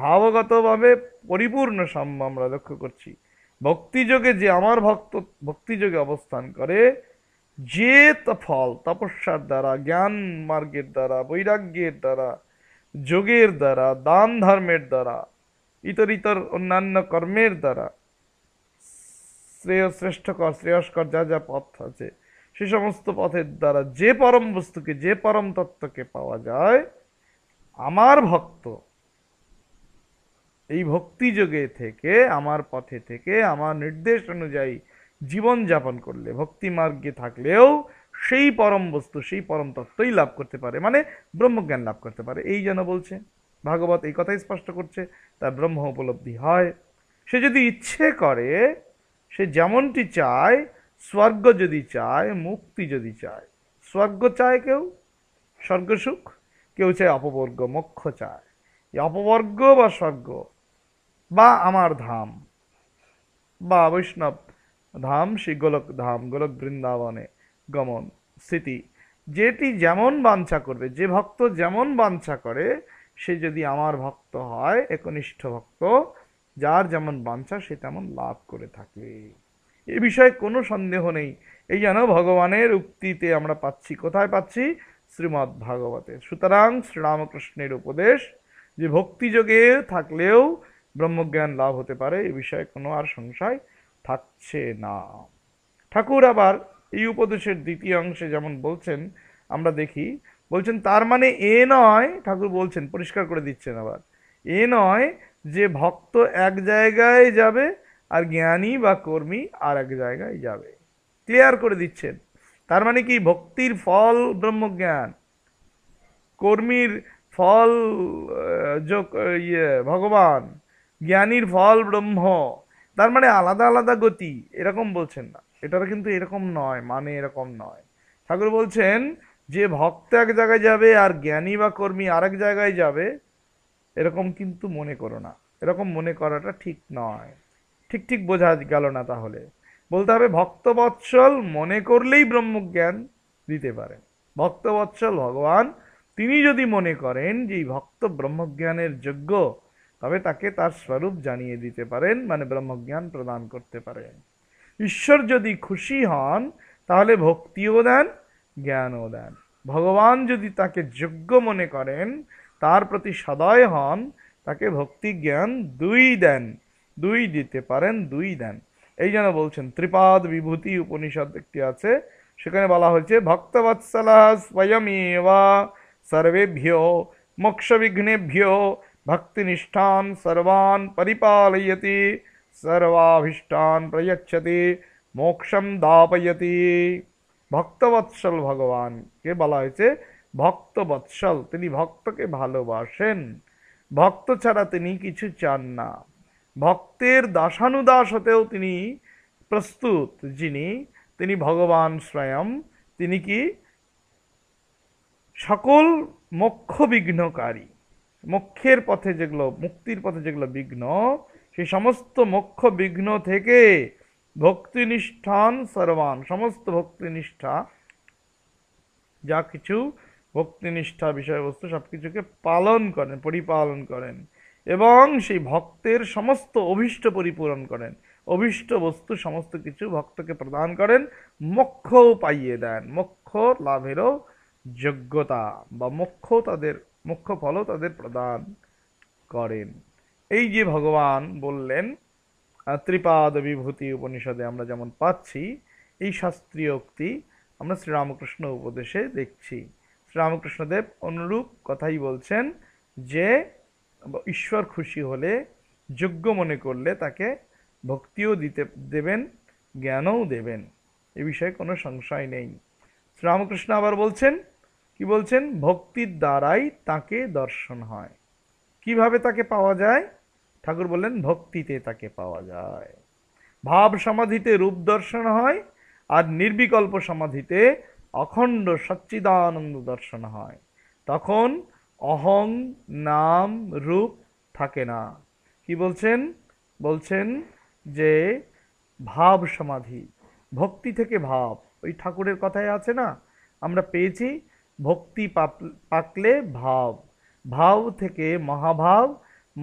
Speaker 1: ভাবগতভাবে পরিপূর্ণ সাম্য আমরা লক্ষ্য করছি ভক্তিযোগে যে আমার ভক্ত ভক্তিযোগে অবস্থান করে যে ফল তপস্যার দ্বারা জ্ঞান মার্গের দ্বারা বৈরাগ্যের দ্বারা যোগের দ্বারা দান ধর্মের দ্বারা ইতর ইতর অন্যান্য কর্মের দ্বারা শ্রেয় শ্রেষ্ঠকর শ্রেয়স্কর যা যা পথ আছে সে সমস্ত পথের দ্বারা যে পরম বস্তুকে যে পরম তত্ত্বকে পাওয়া যায় আমার ভক্ত এই ভক্তিযোগে থেকে আমার পথে থেকে আমার নির্দেশ অনুযায়ী জীবন যাপন করলে ভক্তি মার্গে থাকলেও সেই পরম বস্তু সেই পরম তত্ত্বই লাভ করতে পারে মানে ব্রহ্মজ্ঞান লাভ করতে পারে এই যেন বলছে ভাগবত এই কথাই স্পষ্ট করছে তার ব্রহ্ম উপলব্ধি হয় সে যদি ইচ্ছে করে সে যেমনটি চায় স্বর্গ যদি চায় মুক্তি যদি চায় স্বর্গ চায় কেউ স্বর্গসুখ কেউ চায় অপবর্গ মোক্ষ চায় এই অপবর্গ বা স্বর্গ বা আমার ধাম বা বৈষ্ণব ধাম সেই গোলক ধাম গোলক বৃন্দাবনে গমন স্মৃতি যেটি যেমন বাঞ্ছা করবে যে ভক্ত যেমন বাঞ্ছা করে সে যদি আমার ভক্ত হয় একনিষ্ঠ ভক্ত যার যেমন বাঞ্ছা সে তেমন লাভ করে থাকে এ বিষয়ে কোনো সন্দেহ নেই এই যেন ভগবানের উক্তিতে আমরা পাচ্ছি কোথায় পাচ্ছি শ্রীমদ্ ভাগবতে সুতরাং শ্রীরামকৃষ্ণের উপদেশ যে ভক্তিযোগে থাকলেও ব্রহ্মজ্ঞান লাভ হতে পারে এ বিষয়ে কোনো আর সংশয় থাকছে না ঠাকুর আবার এই উপদেশের দ্বিতীয় অংশে যেমন বলছেন আমরা দেখি বলছেন তার মানে এ নয় ঠাকুর বলছেন পরিষ্কার করে দিচ্ছেন আবার এ নয় যে ভক্ত এক জায়গায় যাবে আর জ্ঞানী বা কর্মী আর এক জায়গায় যাবে ক্লিয়ার করে দিচ্ছেন তার মানে কি ভক্তির ফল ব্রহ্মজ্ঞান কর্মীর ফল যোগ ইয়ে ভগবান জ্ঞানীর ফল ব্রহ্ম তার মানে আলাদা আলাদা গতি এরকম বলছেন না এটার কিন্তু এরকম নয় মানে এরকম নয় ঠাকুর বলছেন যে ভক্ত এক জায়গায় যাবে আর জ্ঞানী বা কর্মী আরেক জায়গায় যাবে এরকম কিন্তু মনে করো না এরকম মনে করাটা ঠিক নয় ঠিক ঠিক বোঝা গেল না তাহলে বলতে হবে ভক্তবৎসল মনে করলেই ব্রহ্মজ্ঞান দিতে পারেন ভক্তবৎসল ভগবান তিনি যদি মনে করেন যে ভক্ত ব্রহ্মজ্ঞানের যোগ্য তবে তাকে তার স্বরূপ জানিয়ে দিতে পারেন মানে ব্রহ্মজ্ঞান প্রদান করতে পারেন ঈশ্বর যদি খুশি হন তাহলে ভক্তিও দেন জ্ঞানও দেন ভগবান যদি তাকে যোগ্য মনে করেন তার প্রতি সদয় হন তাকে ভক্তি জ্ঞান দুই দেন দুই দিতে পারেন দুই দেন এই জন্য বলছেন ত্রিপাদ বিভূতি উপনিষদ একটি আছে সেখানে বলা হয়েছে ভক্তবৎসলা স্বয়মেবা সর্বেভ্য মোক্ষবিঘ্নেভ্য ভক্তিনিষ্ঠান সর্বান পরিপালয়তি सर्वाभीष्टान् প্রযচ্ছতি মোক্ষম দাপয়তি ভক্তবৎসল ভগবানকে বলা হয়েছে ভক্তবৎসল তিনি ভক্তকে ভালোবাসেন ভক্ত ছাড়া তিনি কিছু চান না ভক্তের দাসানুদাস হতেও তিনি প্রস্তুত যিনি তিনি ভগবান স্বয়ং তিনি কি সকল মোক্ষবিঘ্নকারী মুখ্যের পথে যেগুলো মুক্তির পথে যেগুলো বিঘ্ন সেই সমস্ত মুখ্য বিঘ্ন থেকে ভক্তিনিষ্ঠান সর্বান সমস্ত ভক্তিনিষ্ঠা যা কিছু ভক্তিনিষ্ঠা বিষয়বস্তু সব কিছুকে পালন করেন পরিপালন করেন এবং সেই ভক্তের সমস্ত অভিষ্ট পরিপূরণ করেন অভিষ্ট বস্তু সমস্ত কিছু ভক্তকে প্রদান করেন মোক্ষও পাইয়ে দেন মোক্ষ লাভেরও যোগ্যতা বা মোক্ষ তাদের মুখ্য ফলও তাদের প্রদান করেন এই যে ভগবান বললেন ত্রিপাদ বিভূতি উপনিষদে আমরা যেমন পাচ্ছি এই শাস্ত্রীয়ক্তি আমরা শ্রীরামকৃষ্ণ উপদেশে দেখছি শ্রীরামকৃষ্ণদেব অনুরূপ কথাই বলছেন যে ঈশ্বর খুশি হলে যোগ্য মনে করলে তাকে ভক্তিও দিতে দেবেন জ্ঞানও দেবেন এ বিষয়ে কোনো সংশয় নেই শ্রীরামকৃষ্ণ আবার বলছেন কি বলছেন ভক্তির দ্বারাই তাকে দর্শন হয় কিভাবে তাকে পাওয়া যায় ঠাকুর বললেন ভক্তিতে তাকে পাওয়া যায় ভাব সমাধিতে রূপ দর্শন হয় আর নির্বিকল্প সমাধিতে অখণ্ড সচ্চিদানন্দ দর্শন হয় তখন অহং নাম রূপ থাকে না কি বলছেন বলছেন যে ভাব সমাধি ভক্তি থেকে ভাব ওই ঠাকুরের কথায় আছে না আমরা পেয়েছি ভক্তি পাকলে ভাব ভাব থেকে মহাভাব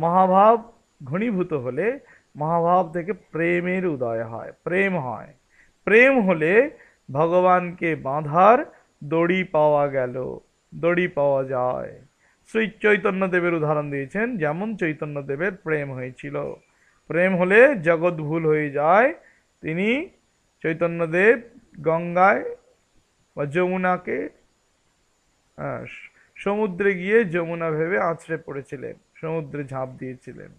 Speaker 1: মহাভাব ঘনীভূত হলে মহাভাব থেকে প্রেমের উদয় হয় প্রেম হয় প্রেম হলে ভগবানকে বাঁধার দড়ি পাওয়া গেল দড়ি পাওয়া যায় শ্রী চৈতন্যদেবের উদাহরণ দিয়েছেন যেমন চৈতন্যদেবের প্রেম হয়েছিল প্রেম হলে জগৎ ভুল হয়ে যায় তিনি চৈতন্যদেব গঙ্গায় বা যমুনাকে সমুদ্রে গিয়ে যমুনা ভেবে আছড়ে পড়েছিলেন সমুদ্রে ঝাঁপ দিয়েছিলেন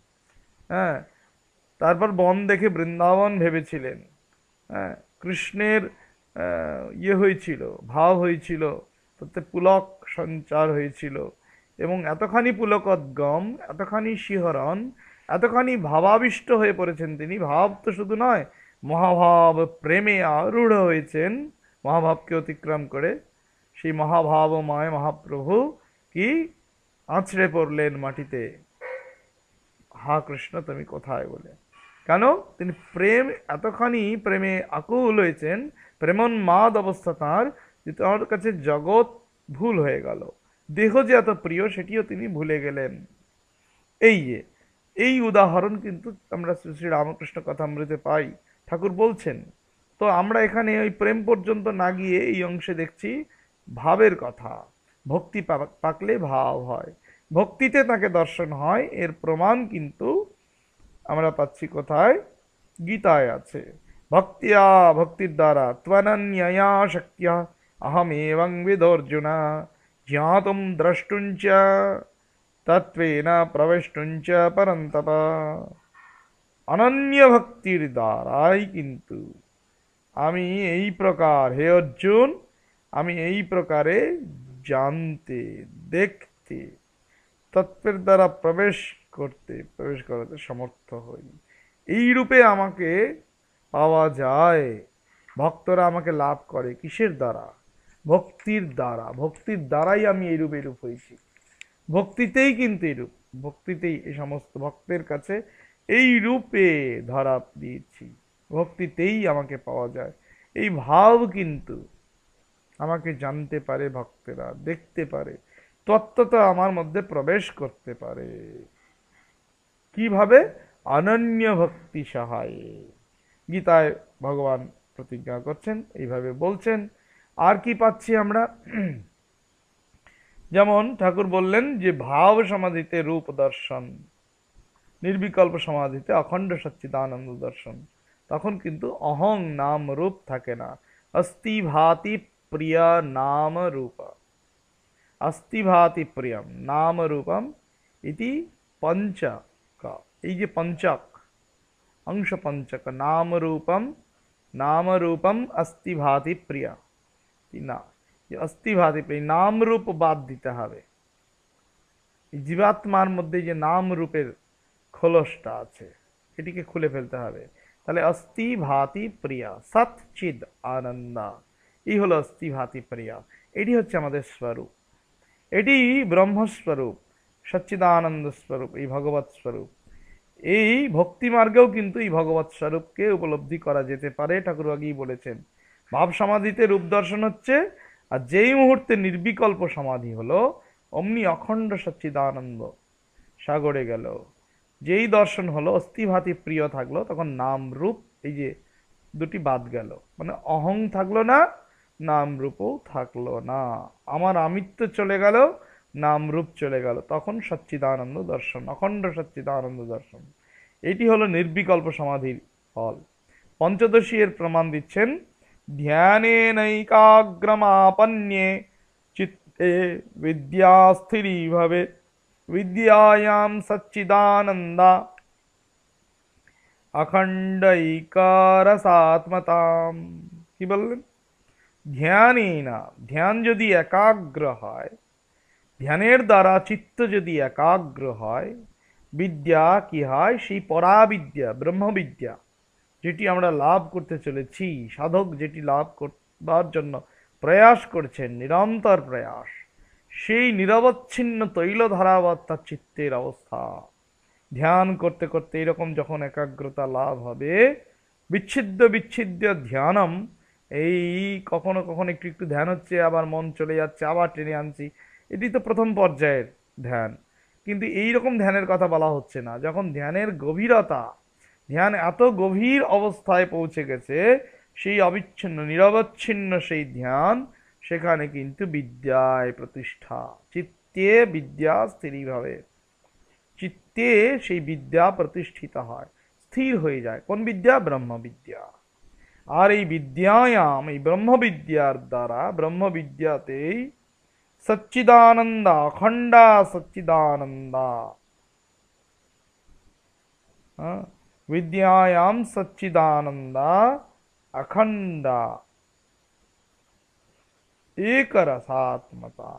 Speaker 1: হ্যাঁ তারপর বন দেখে বৃন্দাবন ভেবেছিলেন হ্যাঁ কৃষ্ণের ইয়ে হয়েছিল ভাব হয়েছিল তাতে পুলক সঞ্চার হয়েছিল এবং এতখানি পুলকদ্গম এতখানি শিহরণ এতখানি ভাবাবিষ্ট হয়ে পড়েছেন তিনি ভাব তো শুধু নয় মহাভাব প্রেমে আরূঢ় হয়েছেন মহাভাবকে অতিক্রম করে সেই মহাভাবময় মহাপ্রভু কি আছড়ে পড়লেন মাটিতে হা কৃষ্ণ তুমি কোথায় বলে কেন তিনি প্রেম এতখানি প্রেমে আকুল হয়েছেন মাদ অবস্থা তাঁর যে তাঁর কাছে জগৎ ভুল হয়ে গেল দেহ যে এত প্রিয় সেটিও তিনি ভুলে গেলেন এই যে এই উদাহরণ কিন্তু আমরা শ্রী শ্রী রামকৃষ্ণ কথামৃতে পাই ঠাকুর বলছেন তো আমরা এখানে ওই প্রেম পর্যন্ত না গিয়ে এই অংশে দেখছি ভাবের কথা ভক্তি পাকলে ভাব হয় ভক্তিতে তাকে দর্শন হয় এর প্রমাণ কিন্তু আমরা পাচ্ছি কোথায় গীতায় আছে ভক্তিয়া ভক্তির দ্বারা ত্বনন্যয়া শক্তিয়া আহম এবং বিদর্জুনা জ্ঞাতম দ্রষ্টুঞ্চ না প্রবেষ্টুঞ্চ পরন্তপ অনন্য ভক্তির দ্বারাই কিন্তু আমি এই প্রকার হে অর্জুন আমি এই প্রকারে জানতে দেখতে তত্ত্বের দ্বারা প্রবেশ করতে প্রবেশ করাতে সমর্থ হই এই রূপে আমাকে পাওয়া যায় ভক্তরা আমাকে লাভ করে কিসের দ্বারা ভক্তির দ্বারা ভক্তির দ্বারাই আমি এরূপ এরূপ হয়েছি ভক্তিতেই কিন্তু এরূপ ভক্তিতেই এই সমস্ত ভক্তের কাছে এই রূপে ধরা দিয়েছি ভক্তিতেই আমাকে পাওয়া যায় এই ভাব কিন্তু আমাকে জানতে পারে ভক্তেরা দেখতে পারে তত্ত্বতা আমার মধ্যে প্রবেশ করতে পারে কিভাবে অনন্য ভক্তি সহায় গীতায় ভগবান প্রতিজ্ঞা করছেন এইভাবে বলছেন আর কি পাচ্ছি আমরা যেমন ঠাকুর বললেন যে ভাব সমাধিতে রূপ দর্শন নির্বিকল্প সমাধিতে অখণ্ড আনন্দ দর্শন তখন কিন্তু অহং নাম রূপ থাকে না অস্থি ভাতি प्रिय नाम रूप अस्थि भाति प्रिय नाम रूपम इति पंच का ये पंचक अंश पंचक नाम रूपम नाम रूपम अस्थि भाति प्रिय ना ये अस्थि भाति प्रिय नाम रूप बाद दीते जीवात्मार मध्य जो नाम रूपे खोलसटा आटी के खुले फिलते हैं तेल अस्थि भाति प्रिया सत्चिद आनंदा এই হলো স্তিভাতি প্রিয়া এটি হচ্ছে আমাদের স্বরূপ এটি ব্রহ্মস্বরূপ সচ্চিদানন্দ স্বরূপ এই ভগবত স্বরূপ এই ভক্তি মার্গেও কিন্তু এই ভগবত স্বরূপকে উপলব্ধি করা যেতে পারে ঠাকুর আগেই বলেছেন ভাব সমাধিতে রূপ দর্শন হচ্ছে আর যেই মুহূর্তে নির্বিকল্প সমাধি হলো অমনি অখণ্ড সচ্চিদানন্দ সাগরে গেল যেই দর্শন হলো অস্থিভাতি প্রিয় থাকলো তখন নাম রূপ এই যে দুটি বাদ গেল মানে অহং থাকলো না নাম রূপও থাকলো না আমার আমিত্ব চলে গেল নাম রূপ চলে গেল তখন সচ্চিদানন্দ দর্শন অখণ্ড সচ্চিদানন্দ দর্শন এটি হলো নির্বিকল্প সমাধির ফল পঞ্চদশী এর প্রমাণ দিচ্ছেন ধ্যানে নৈকাগ্রমাপন্যে চিত্তে বিদ্যাস্থিরীভাবে বিদ্যায়াম সচ্চিদানন্দা অখণ্ড কি বললেন ধ্যানেনা ধ্যান যদি একাগ্র হয় ধ্যানের দ্বারা চিত্ত যদি একাগ্র হয় বিদ্যা কি হয় সেই পরাবিদ্যা ব্রহ্মবিদ্যা যেটি আমরা লাভ করতে চলেছি সাধক যেটি লাভ করবার জন্য প্রয়াস করছেন নিরন্তর প্রয়াস সেই নিরবচ্ছিন্ন তৈলধারাবাদ চিত্তের অবস্থা ধ্যান করতে করতে এরকম যখন একাগ্রতা লাভ হবে বিচ্ছিদ্য বিচ্ছিদ্য ধ্যানম এই কখনো কখনো একটু একটু ধ্যান হচ্ছে আবার মন চলে যাচ্ছে আবার টেনে আনছি এটি তো প্রথম পর্যায়ের ধ্যান কিন্তু এই রকম ধ্যানের কথা বলা হচ্ছে না যখন ধ্যানের গভীরতা ধ্যান এত গভীর অবস্থায় পৌঁছে গেছে সেই অবিচ্ছিন্ন নিরবচ্ছিন্ন সেই ধ্যান সেখানে কিন্তু বিদ্যায় প্রতিষ্ঠা চিত্তে বিদ্যা স্থিরভাবে চিত্তে সেই বিদ্যা প্রতিষ্ঠিত হয় স্থির হয়ে যায় কোন বিদ্যা ব্রহ্মবিদ্যা और विद्यायाम ब्रह्म विद्यार द्वारा ब्रह्म विद्या ते सच्चिदानंद अखंडा सच्चिदानंद विद्यायाम सच्चिदानंद अखंडा एक रसात्मता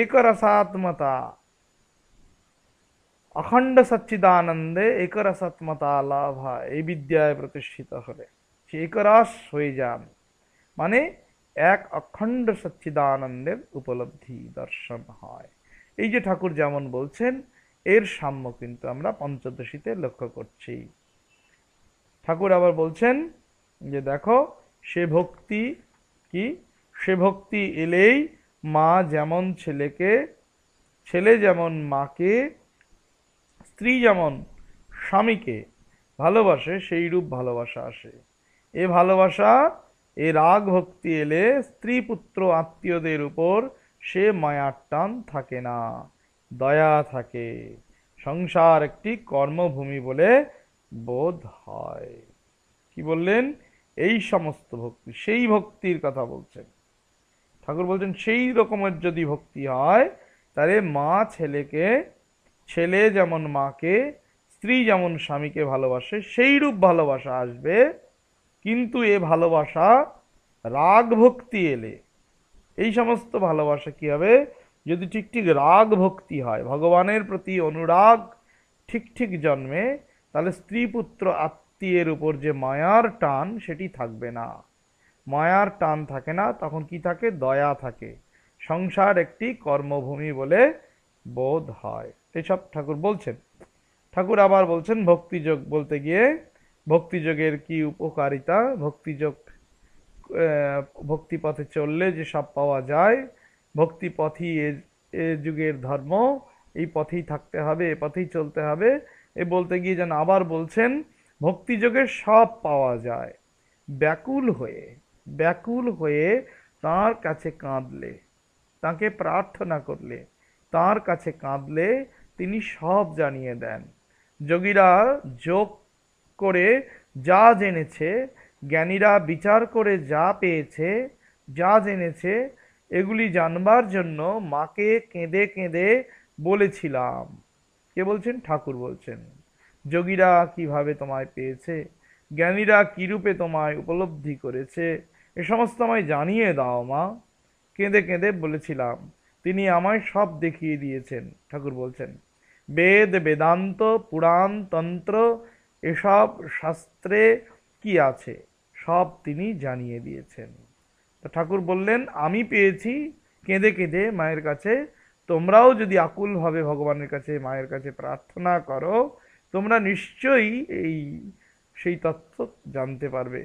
Speaker 1: एक रसात्मता অখণ্ড সচ্চিদানন্দে একরসাত্মতা লাভা এই বিদ্যায় প্রতিষ্ঠিত হলে সে একরস হয়ে যান মানে এক অখণ্ড সচ্চিদানন্দের উপলব্ধি দর্শন হয় এই যে ঠাকুর যেমন বলছেন এর সাম্য কিন্তু আমরা পঞ্চদশীতে লক্ষ্য করছি ঠাকুর আবার বলছেন যে দেখো সে ভক্তি কি সে ভক্তি এলেই মা যেমন ছেলেকে ছেলে যেমন মাকে স্ত্রী যেমন স্বামীকে ভালোবাসে সেই রূপ ভালোবাসা আসে এ ভালোবাসা এ রাগ ভক্তি এলে স্ত্রী পুত্র আত্মীয়দের উপর সে মায়ার টান থাকে না দয়া থাকে সংসার একটি কর্মভূমি বলে বোধ হয় কি বললেন এই সমস্ত ভক্তি সেই ভক্তির কথা বলছেন ঠাকুর বলছেন সেই রকমের যদি ভক্তি হয় তাহলে মা ছেলেকে ছেলে যেমন মাকে স্ত্রী যেমন স্বামীকে ভালোবাসে সেই রূপ ভালোবাসা আসবে কিন্তু এ ভালোবাসা রাগ ভক্তি এলে এই সমস্ত ভালোবাসা কী হবে যদি ঠিক ঠিক রাগ ভক্তি হয় ভগবানের প্রতি অনুরাগ ঠিক ঠিক জন্মে তাহলে স্ত্রী পুত্র আত্মীয়ের উপর যে মায়ার টান সেটি থাকবে না মায়ার টান থাকে না তখন কি থাকে দয়া থাকে সংসার একটি কর্মভূমি বলে বোধ হয় এইসব ঠাকুর বলছেন ঠাকুর আবার বলছেন ভক্তিযোগ বলতে গিয়ে ভক্তিযোগের কি উপকারিতা ভক্তিযোগ ভক্তিপথে চললে যে সব পাওয়া যায় ভক্তিপথই এ যুগের ধর্ম এই পথেই থাকতে হবে এ পথেই চলতে হবে এ বলতে গিয়ে যেন আবার বলছেন ভক্তিযোগে সব পাওয়া যায় ব্যাকুল হয়ে ব্যাকুল হয়ে তার কাছে কাঁদলে তাকে প্রার্থনা করলে তার কাছে কাঁদলে তিনি সব জানিয়ে দেন যোগীরা যোগ করে যা জেনেছে জ্ঞানীরা বিচার করে যা পেয়েছে যা জেনেছে এগুলি জানবার জন্য মাকে কেঁদে কেঁদে বলেছিলাম কে বলছেন ঠাকুর বলছেন যোগীরা কিভাবে তোমায় পেয়েছে জ্ঞানীরা কীরূপে তোমায় উপলব্ধি করেছে এ সমস্ত আমায় জানিয়ে দাও মা কেঁদে কেঁদে বলেছিলাম তিনি আমায় সব দেখিয়ে দিয়েছেন ঠাকুর বলছেন বেদ বেদান্ত পুরাণ তন্ত্র এসব শাস্ত্রে কি আছে সব তিনি জানিয়ে দিয়েছেন ঠাকুর বললেন আমি পেয়েছি কেঁদে কেঁদে মায়ের কাছে তোমরাও যদি আকুলভাবে ভগবানের কাছে মায়ের কাছে প্রার্থনা করো তোমরা নিশ্চয়ই এই সেই তত্ত্ব জানতে পারবে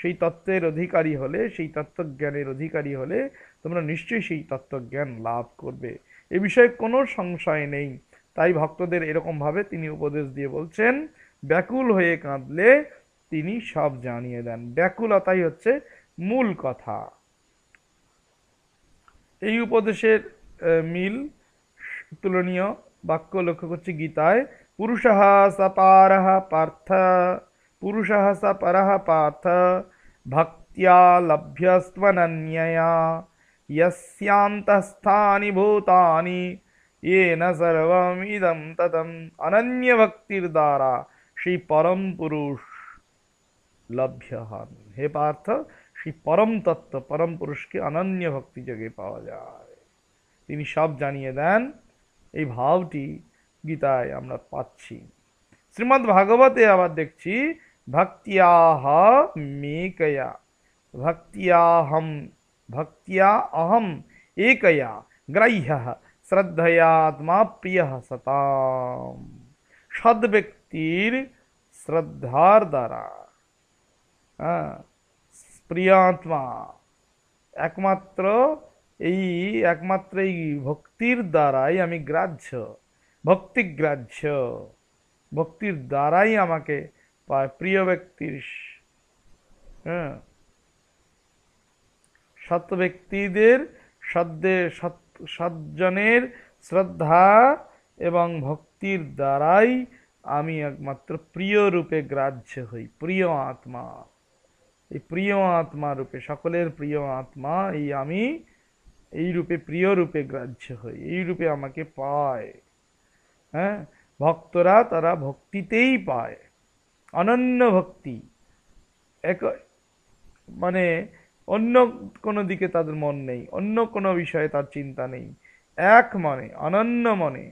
Speaker 1: সেই তত্ত্বের অধিকারী হলে সেই তত্ত্বজ্ঞানের অধিকারী হলে তোমরা নিশ্চয়ই সেই তত্ত্বজ্ঞান লাভ করবে এ বিষয়ে কোনো সংশয় নেই তাই ভক্তদের এরকমভাবে তিনি উপদেশ দিয়ে বলছেন ব্যাকুল হয়ে কাঁদলে তিনি সব জানিয়ে দেন ব্যাকুলতাই হচ্ছে মূল কথা এই উপদেশের মিল তুলনীয় বাক্য লক্ষ্য করছি গীতায় পুরুষাহ সাপারহ পার্থ পুরুষাহ সাপরহ পার্থ ভক্তিয়া লভ্যস্ত্বনন্যয়া ইয়স্যান্তস্থানি ভূতানি येन सर्वम इदम ततम अनन्य श्री परम पुरुष लभ्य हे पार्थ श्री परम तत्व परम पुरुष के अन्य भक्ति जगे पावा जाए सब जानिए दें ये भावटी गीताय पासी श्रीमद भागवते आज देखी भक्तिया मेकया भक्तिया हम भक्तिया अहम एकया ग्राह्य শ্রদ্ধয়াত্মা প্রিয় সতাম সদ ব্যক্তির শ্রদ্ধার দ্বারা হ্যাঁ প্রিয়াত্মা একমাত্র এই একমাত্র এই ভক্তির দ্বারাই আমি গ্রাহ্য ভক্তিগ্রাহ্য ভক্তির দ্বারাই আমাকে পায় প্রিয় ব্যক্তির হ্যাঁ সৎ ব্যক্তিদের সদ্যে সত্য সজ্জনের শ্রদ্ধা এবং ভক্তির দ্বারাই আমি একমাত্র প্রিয় রূপে গ্রাহ্য হই প্রিয় আত্মা এই প্রিয় আত্মা রূপে সকলের প্রিয় আত্মা এই আমি এই রূপে প্রিয় রূপে গ্রাহ্য হই এই রূপে আমাকে পায় হ্যাঁ ভক্তরা তারা ভক্তিতেই পায় অনন্য ভক্তি এক মানে অন্য কোনো দিকে তাদের মন নেই অন্য কোনো বিষয়ে তার চিন্তা নেই এক মনে অনন্য মনে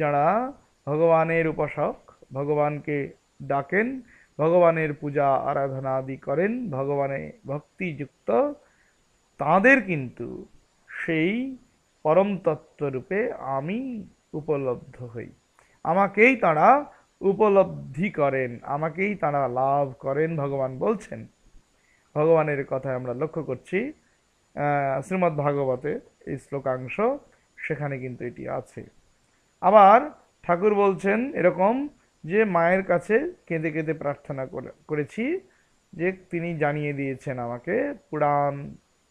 Speaker 1: যারা ভগবানের উপাসক ভগবানকে ডাকেন ভগবানের পূজা আরাধনা আদি করেন ভগবানে ভক্তিযুক্ত তাদের কিন্তু সেই পরম তত্ত্বরূপে আমি উপলব্ধ হই আমাকেই তারা উপলব্ধি করেন আমাকেই তারা লাভ করেন ভগবান বলছেন ভগবানের কথায় আমরা লক্ষ্য করছি শ্রীমদ্ ভাগবতে এই শ্লোকাংশ সেখানে কিন্তু এটি আছে আবার ঠাকুর বলছেন এরকম যে মায়ের কাছে কেঁদে কেঁদে প্রার্থনা করেছি যে তিনি জানিয়ে দিয়েছেন আমাকে পুরাণ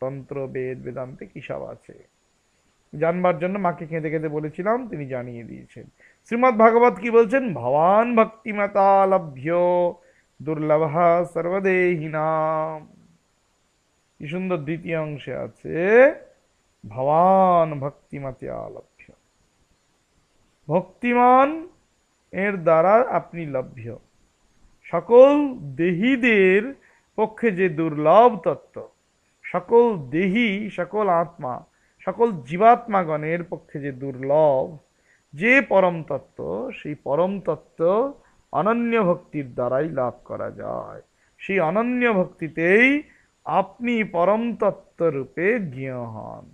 Speaker 1: তন্ত্র বেদ বেদান্তে কী আছে জানবার জন্য মাকে কেঁদে কেঁদে বলেছিলাম তিনি জানিয়ে দিয়েছেন শ্রীমদ্ ভাগবত কি বলছেন ভবান ভক্তিমাতা লভ্য দুর্লভা সর্বদেহিনাম কি সুন্দর দ্বিতীয় অংশে আছে ভবান ভক্তিমাতে আলভ্য ভক্তিমান এর দ্বারা আপনি লভ্য সকল দেহীদের পক্ষে যে দুর্লভ তত্ত্ব সকল দেহি সকল আত্মা সকল জীবাত্মাগণের পক্ষে যে দুর্লভ যে পরম তত্ত্ব সেই পরম তত্ত্ব অনন্য ভক্তির দ্বারাই লাভ করা যায় সেই অনন্য ভক্তিতেই আপনি পরম তত্ত্বরূপে জ্ঞ হন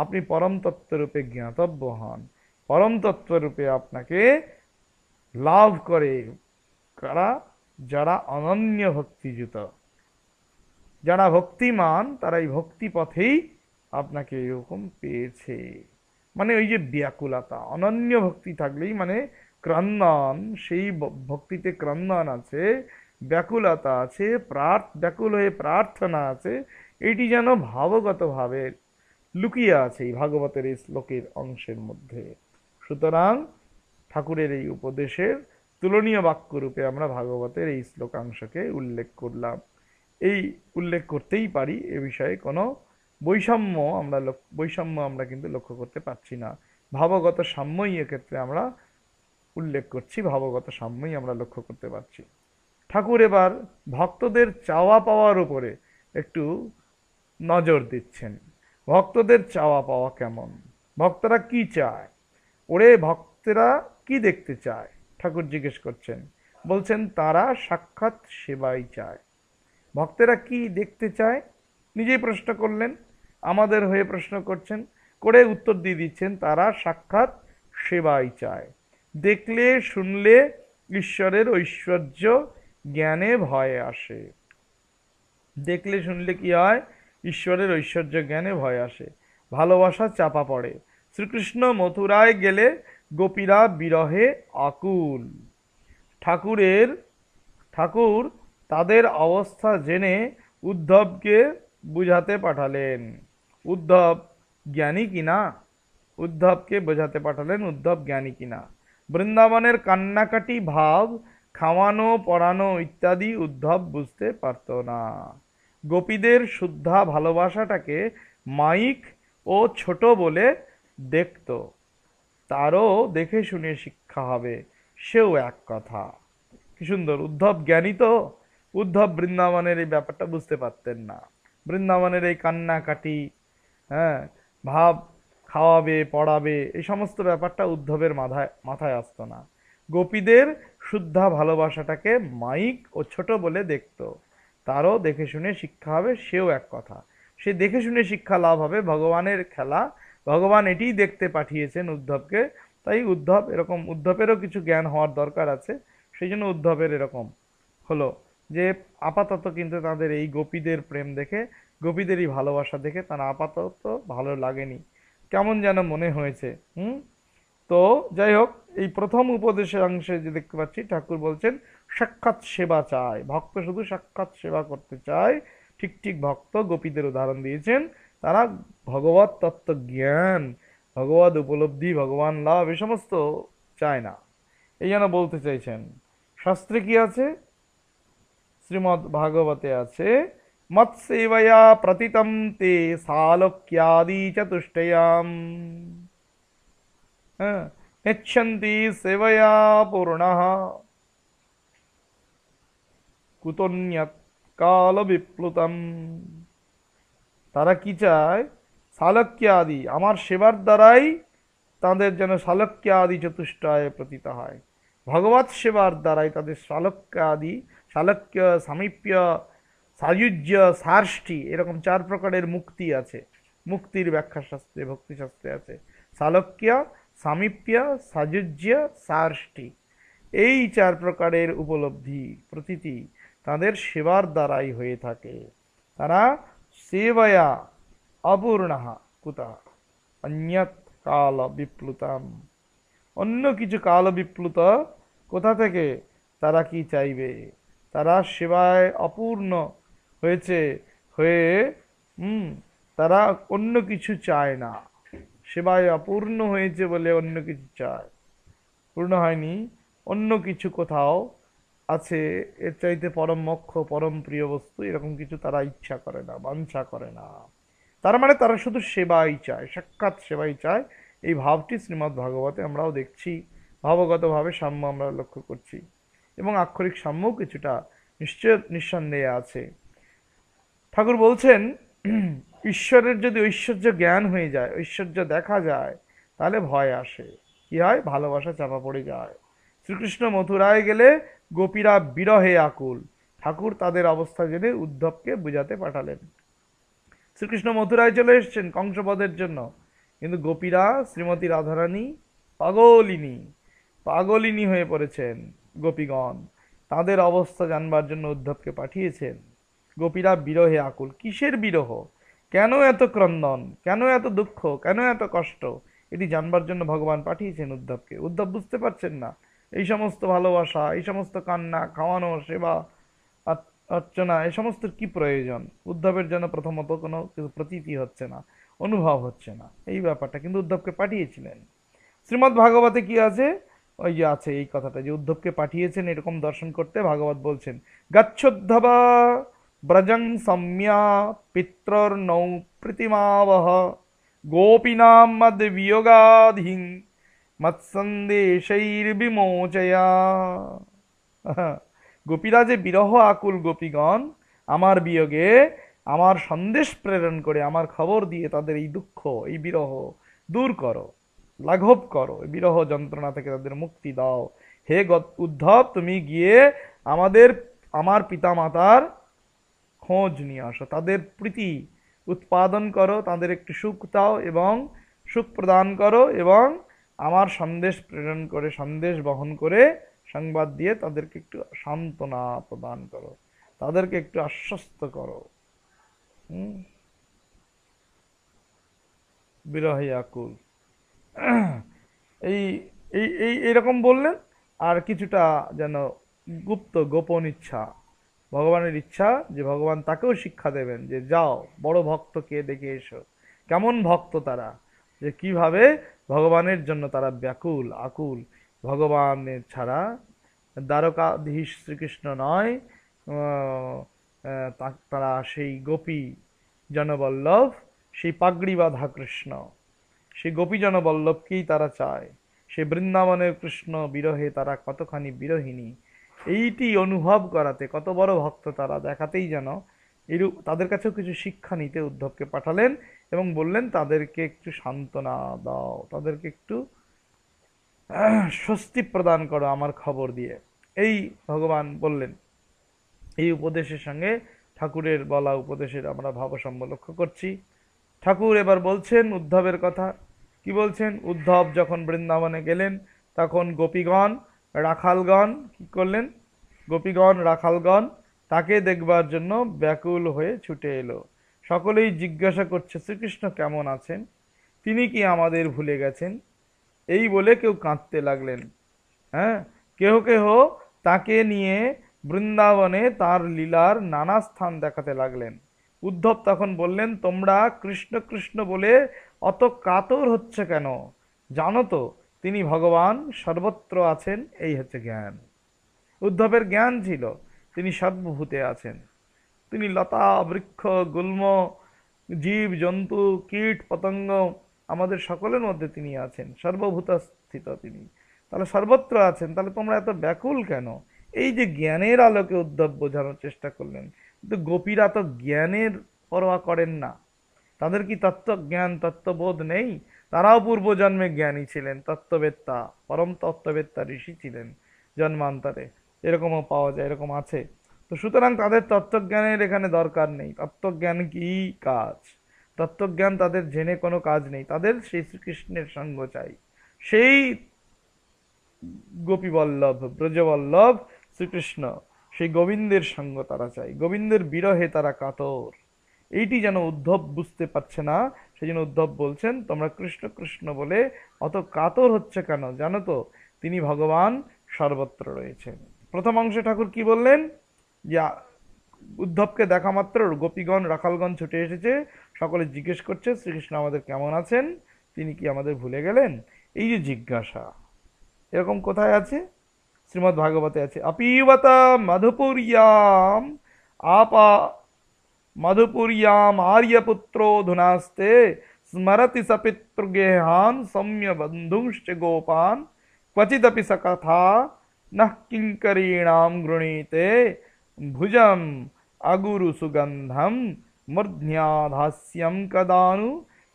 Speaker 1: আপনি পরম তত্ত্বরূপে জ্ঞাতব্য হন পরম তত্ত্বরূপে আপনাকে লাভ করে কারা যারা অনন্য ভক্তিযুত যারা ভক্তিমান তারা এই ভক্তি পথেই আপনাকে এরকম পেয়েছে মানে ওই যে ব্যাকুলতা অনন্য ভক্তি থাকলেই মানে ক্রান্নান সেই ভক্তিতে ক্রান্নান আছে ব্যাকুলতা আছে প্রার্থ ব্যাকুল হয়ে প্রার্থনা আছে এটি যেন ভাবগতভাবে লুকিয়ে আছে এই ভাগবতের এই শ্লোকের অংশের মধ্যে সুতরাং ঠাকুরের এই উপদেশের তুলনীয় বাক্যরূপে আমরা ভাগবতের এই শ্লোকাংশকে উল্লেখ করলাম এই উল্লেখ করতেই পারি এ বিষয়ে কোনো বৈষম্য আমরা বৈষম্য আমরা কিন্তু লক্ষ্য করতে পারছি না ভাবগত সাম্যই এক্ষেত্রে আমরা উল্লেখ করছি ভাবগত সাম্যই আমরা লক্ষ্য করতে পারছি ঠাকুর এবার ভক্তদের চাওয়া পাওয়ার উপরে একটু নজর দিচ্ছেন ভক্তদের চাওয়া পাওয়া কেমন ভক্তরা কি চায় ওরে ভক্তরা কি দেখতে চায় ঠাকুর জিজ্ঞেস করছেন বলছেন তারা সাক্ষাৎ সেবাই চায় ভক্তেরা কি দেখতে চায় নিজেই প্রশ্ন করলেন আমাদের হয়ে প্রশ্ন করছেন করে উত্তর দিয়ে দিচ্ছেন তারা সাক্ষাৎ সেবাই চায় দেখলে শুনলে ঈশ্বরের ঐশ্বর্য জ্ঞানে ভয় আসে দেখলে শুনলে কি হয় ঈশ্বরের ঐশ্বর্য জ্ঞানে ভয় আসে ভালোবাসা চাপা পড়ে শ্রীকৃষ্ণ মথুরায় গেলে গোপীরা বিরহে আকুল ঠাকুরের ঠাকুর তাদের অবস্থা জেনে উদ্ধবকে বুঝাতে পাঠালেন উদ্ধব জ্ঞানী কিনা উদ্ধবকে বোঝাতে পাঠালেন উদ্ধব জ্ঞানী কিনা বৃন্দাবনের কান্নাকাটি ভাব খাওয়ানো পড়ানো ইত্যাদি উদ্ধব বুঝতে পারত না গোপীদের শুদ্ধা ভালোবাসাটাকে মাইক ও ছোট বলে দেখত তারও দেখে শুনে শিক্ষা হবে সেও এক কথা কি সুন্দর উদ্ধব জ্ঞানী তো উদ্ধব বৃন্দাবনের এই ব্যাপারটা বুঝতে পারতেন না বৃন্দাবনের এই কান্নাকাটি হ্যাঁ ভাব খাওয়াবে পড়াবে এই সমস্ত ব্যাপারটা উদ্ধবের মাথায় মাথায় আসতো না গোপীদের শুদ্ধা ভালোবাসাটাকে মাইক ও ছোট বলে দেখত তারও দেখে শুনে শিক্ষা হবে সেও এক কথা সে দেখে শুনে শিক্ষা লাভ হবে ভগবানের খেলা ভগবান এটিই দেখতে পাঠিয়েছেন উদ্ধবকে তাই উদ্ধব এরকম উদ্ধবেরও কিছু জ্ঞান হওয়ার দরকার আছে সেই জন্য উদ্ধবের এরকম হলো যে আপাতত কিন্তু তাদের এই গোপীদের প্রেম দেখে গোপীদেরই ভালোবাসা দেখে তারা আপাতত ভালো লাগেনি কেমন যেন মনে হয়েছে হুম তো যাই হোক এই প্রথম উপদেশের অংশে যে দেখতে পাচ্ছি ঠাকুর বলছেন সাক্ষাৎ সেবা চায় ভক্ত শুধু সাক্ষাৎ সেবা করতে চায় ঠিক ঠিক ভক্ত গোপীদের উদাহরণ দিয়েছেন তারা ভগবত তত্ত্ব জ্ঞান ভগবত উপলব্ধি ভগবান লাভ এ সমস্ত চায় না এই যেন বলতে চাইছেন শাস্ত্রে কি আছে শ্রীমদ্ ভাগবতে আছে मत्सेवया प्रतितं ते सालोक्यादि चतुष्टयाम् यच्छन्ति सेवया पूर्णः কুতন্যাত কাল বিপ্লুতম তারা কি চায় আদি আমার সেবার দ্বারাই তাদের যেন আদি চতুষ্টায় প্রতীত হয় ভগবত সেবার দ্বারাই তাদের শালক্যাদি শালক্য সামীপ্য সাযুজ্য সার্ষ্টি এরকম চার প্রকারের মুক্তি আছে মুক্তির ব্যাখ্যা শাস্ত্রে ভক্তিশাস্ত্রে আছে সালক্য সামীপ্য সাযুজ্য সার্ষ্টি এই চার প্রকারের উপলব্ধি প্রতীতি তাদের সেবার দ্বারাই হয়ে থাকে তারা সেবয়া অপূর্ণাহা কুতা অন্যত কাল বিপ্লুতাম অন্য কিছু কাল বিপ্লুত কোথা থেকে তারা কি চাইবে তারা সেবায় অপূর্ণ হয়েছে হয়ে তারা অন্য কিছু চায় না সেবায় অপূর্ণ হয়েছে বলে অন্য কিছু চায় পূর্ণ হয়নি অন্য কিছু কোথাও আছে এর চাইতে পরম মক্ষ পরম প্রিয় বস্তু এরকম কিছু তারা ইচ্ছা করে না বাঞ্ছা করে না তার মানে তারা শুধু সেবাই চায় সাক্ষাৎ সেবাই চায় এই ভাবটি শ্রীমদ্ ভাগবতে আমরাও দেখছি ভাবগতভাবে সাম্য আমরা লক্ষ্য করছি এবং আক্ষরিক সাম্যও কিছুটা নিশ্চয় নিঃসন্দেহে আছে ঠাকুর বলছেন ঈশ্বরের যদি ঐশ্বর্য জ্ঞান হয়ে যায় ঐশ্বর্য দেখা যায় তাহলে ভয় আসে কি হয় ভালোবাসা চাপা পড়ে যায় শ্রীকৃষ্ণ মথুরায় গেলে গোপীরা বিরহে আকুল ঠাকুর তাদের অবস্থা জেনে উদ্ধবকে বুঝাতে পাঠালেন শ্রীকৃষ্ণ মথুরায় চলে এসছেন কংসপদের জন্য কিন্তু গোপীরা শ্রীমতী রাধারানী পাগলিনী পাগলিনী হয়ে পড়েছেন গোপীগণ তাদের অবস্থা জানবার জন্য উদ্ধবকে পাঠিয়েছেন গোপীরা বিরহে আকুল কিসের বিরহ কেন এত ক্রন্দন কেন এত দুঃখ কেন এত কষ্ট এটি জানবার জন্য ভগবান পাঠিয়েছেন উদ্ধবকে উদ্ধব বুঝতে পারছেন না এই সমস্ত ভালোবাসা এই সমস্ত কান্না খাওয়ানো সেবা অর্চনা এ সমস্ত কি প্রয়োজন উদ্ধবের জন্য প্রথমত কোনো কিছু প্রতীতি হচ্ছে না অনুভব হচ্ছে না এই ব্যাপারটা কিন্তু উদ্ধবকে পাঠিয়েছিলেন শ্রীমদ্ ভাগবতে কি আছে ওই যে আছে এই কথাটা যে উদ্ধবকে পাঠিয়েছেন এরকম দর্শন করতে ভাগবত বলছেন গাচ্ছোদ্ধবা ব্রজং সম্যা পিতৃর্নৌ প্রীতিমাবহ গোপীনাম মদ্বিয়োগাধীন মৎসন্দেশৈর্বিমোচয়া গোপীরা যে বিরহ আকুল গোপীগণ আমার বিয়োগে আমার সন্দেশ প্রেরণ করে আমার খবর দিয়ে তাদের এই দুঃখ এই বিরহ দূর করো লাঘব করো বিরহ যন্ত্রণা থেকে তাদের মুক্তি দাও হে উদ্ধব তুমি গিয়ে আমাদের আমার পিতামাতার খোঁজ নিয়ে আসো তাদের প্রীতি উৎপাদন করো তাদের একটি সুখ দাও এবং সুখ প্রদান করো এবং আমার সন্দেশ প্রেরণ করে সন্দেশ বহন করে সংবাদ দিয়ে তাদেরকে একটু সান্ত্বনা প্রদান করো তাদেরকে একটু আশ্বস্ত করো বিরহিয়াকুল আকুল এই এই এইরকম বললেন আর কিছুটা যেন গুপ্ত গোপন ইচ্ছা ভগবানের ইচ্ছা যে ভগবান তাকেও শিক্ষা দেবেন যে যাও বড় কে দেখে এসো কেমন ভক্ত তারা যে কিভাবে ভগবানের জন্য তারা ব্যাকুল আকুল ভগবানের ছাড়া দ্বারকাধী শ্রীকৃষ্ণ নয় তারা সেই গোপী জনবল্লভ সেই পাগড়ি বাধা কৃষ্ণ সেই গোপী জনবল্লভকেই তারা চায় সে বৃন্দাবনের কৃষ্ণ বিরহে তারা কতখানি বিরহিনী এইটি অনুভব করাতে কত বড় ভক্ত তারা দেখাতেই যেন এরূপ তাদের কাছেও কিছু শিক্ষা নিতে উদ্ধবকে পাঠালেন এবং বললেন তাদেরকে একটু সান্ত্বনা দাও তাদেরকে একটু স্বস্তি প্রদান করো আমার খবর দিয়ে এই ভগবান বললেন এই উপদেশের সঙ্গে ঠাকুরের বলা উপদেশের আমরা ভাবসম্ভ লক্ষ্য করছি ঠাকুর এবার বলছেন উদ্ধবের কথা কি বলছেন উদ্ধব যখন বৃন্দাবনে গেলেন তখন গোপীগণ রাখালগণ কি করলেন গোপীগণ রাখালগণ তাকে দেখবার জন্য ব্যাকুল হয়ে ছুটে এলো সকলেই জিজ্ঞাসা করছে শ্রীকৃষ্ণ কেমন আছেন তিনি কি আমাদের ভুলে গেছেন এই বলে কেউ কাঁদতে লাগলেন হ্যাঁ কেহ কেহ তাকে নিয়ে বৃন্দাবনে তার লীলার নানা স্থান দেখাতে লাগলেন উদ্ধব তখন বললেন তোমরা কৃষ্ণ কৃষ্ণ বলে অত কাতর হচ্ছে কেন জানো তো তিনি ভগবান সর্বত্র আছেন এই হচ্ছে জ্ঞান উদ্ধবের জ্ঞান ছিল তিনি সর্বভূতে আছেন তিনি লতা বৃক্ষ গুল্ম জীব জন্তু কীট পতঙ্গ আমাদের সকলের মধ্যে তিনি আছেন সর্বভূতস্থিত তিনি তাহলে সর্বত্র আছেন তাহলে তোমরা এত ব্যাকুল কেন এই যে জ্ঞানের আলোকে উদ্ধব বোঝানোর চেষ্টা করলেন কিন্তু গোপীরা তো জ্ঞানের পরোয়া করেন না তাদের কি তত্ত্বজ্ঞান তত্ত্ববোধ নেই তারাও পূর্বজন্মে জ্ঞানী ছিলেন তত্ত্ববেত্তা পরম তত্ত্ববেত্তা ঋষি ছিলেন জন্মান্তরে এরকমও পাওয়া যায় এরকম আছে তো সুতরাং তাদের তত্ত্বজ্ঞানের এখানে দরকার নেই তত্ত্বজ্ঞান কি কাজ তত্ত্বজ্ঞান তাদের জেনে কোনো কাজ নেই তাদের সেই শ্রীকৃষ্ণের সঙ্গ চাই সেই গোপীবল্লভ ব্রজবল্লভ শ্রীকৃষ্ণ সেই গোবিন্দের সঙ্গ তারা চাই গোবিন্দের বিরহে তারা কাতর এইটি যেন উদ্ধব বুঝতে পারছে না সেই জন্য উদ্ধব বলছেন তোমরা কৃষ্ণ কৃষ্ণ বলে অত কাতর হচ্ছে কেন জানো তো তিনি ভগবান সর্বত্র রয়েছেন প্রথম অংশে ঠাকুর কি বললেন যে উদ্ধবকে দেখা মাত্র গোপীগণ রাখালগণ ছুটে এসেছে সকলে জিজ্ঞেস করছে শ্রীকৃষ্ণ আমাদের কেমন আছেন তিনি কি আমাদের ভুলে গেলেন এই যে জিজ্ঞাসা এরকম কোথায় আছে শ্রীমদ্ ভাগবতে আছে আপিবতা মাধুপুরিয়াম আপা मधुपुर्याम आर्यपुत्रोऽधुनास्ते स्मरति स पितृगेहान् सौम्यबन्धुंश्च गोपान् क्वचिदपि स कथा नः किङ्करीणां गृणीते भुजम् अगुरुसुगन्धं मूर्ध्न्याधास्यं कदानु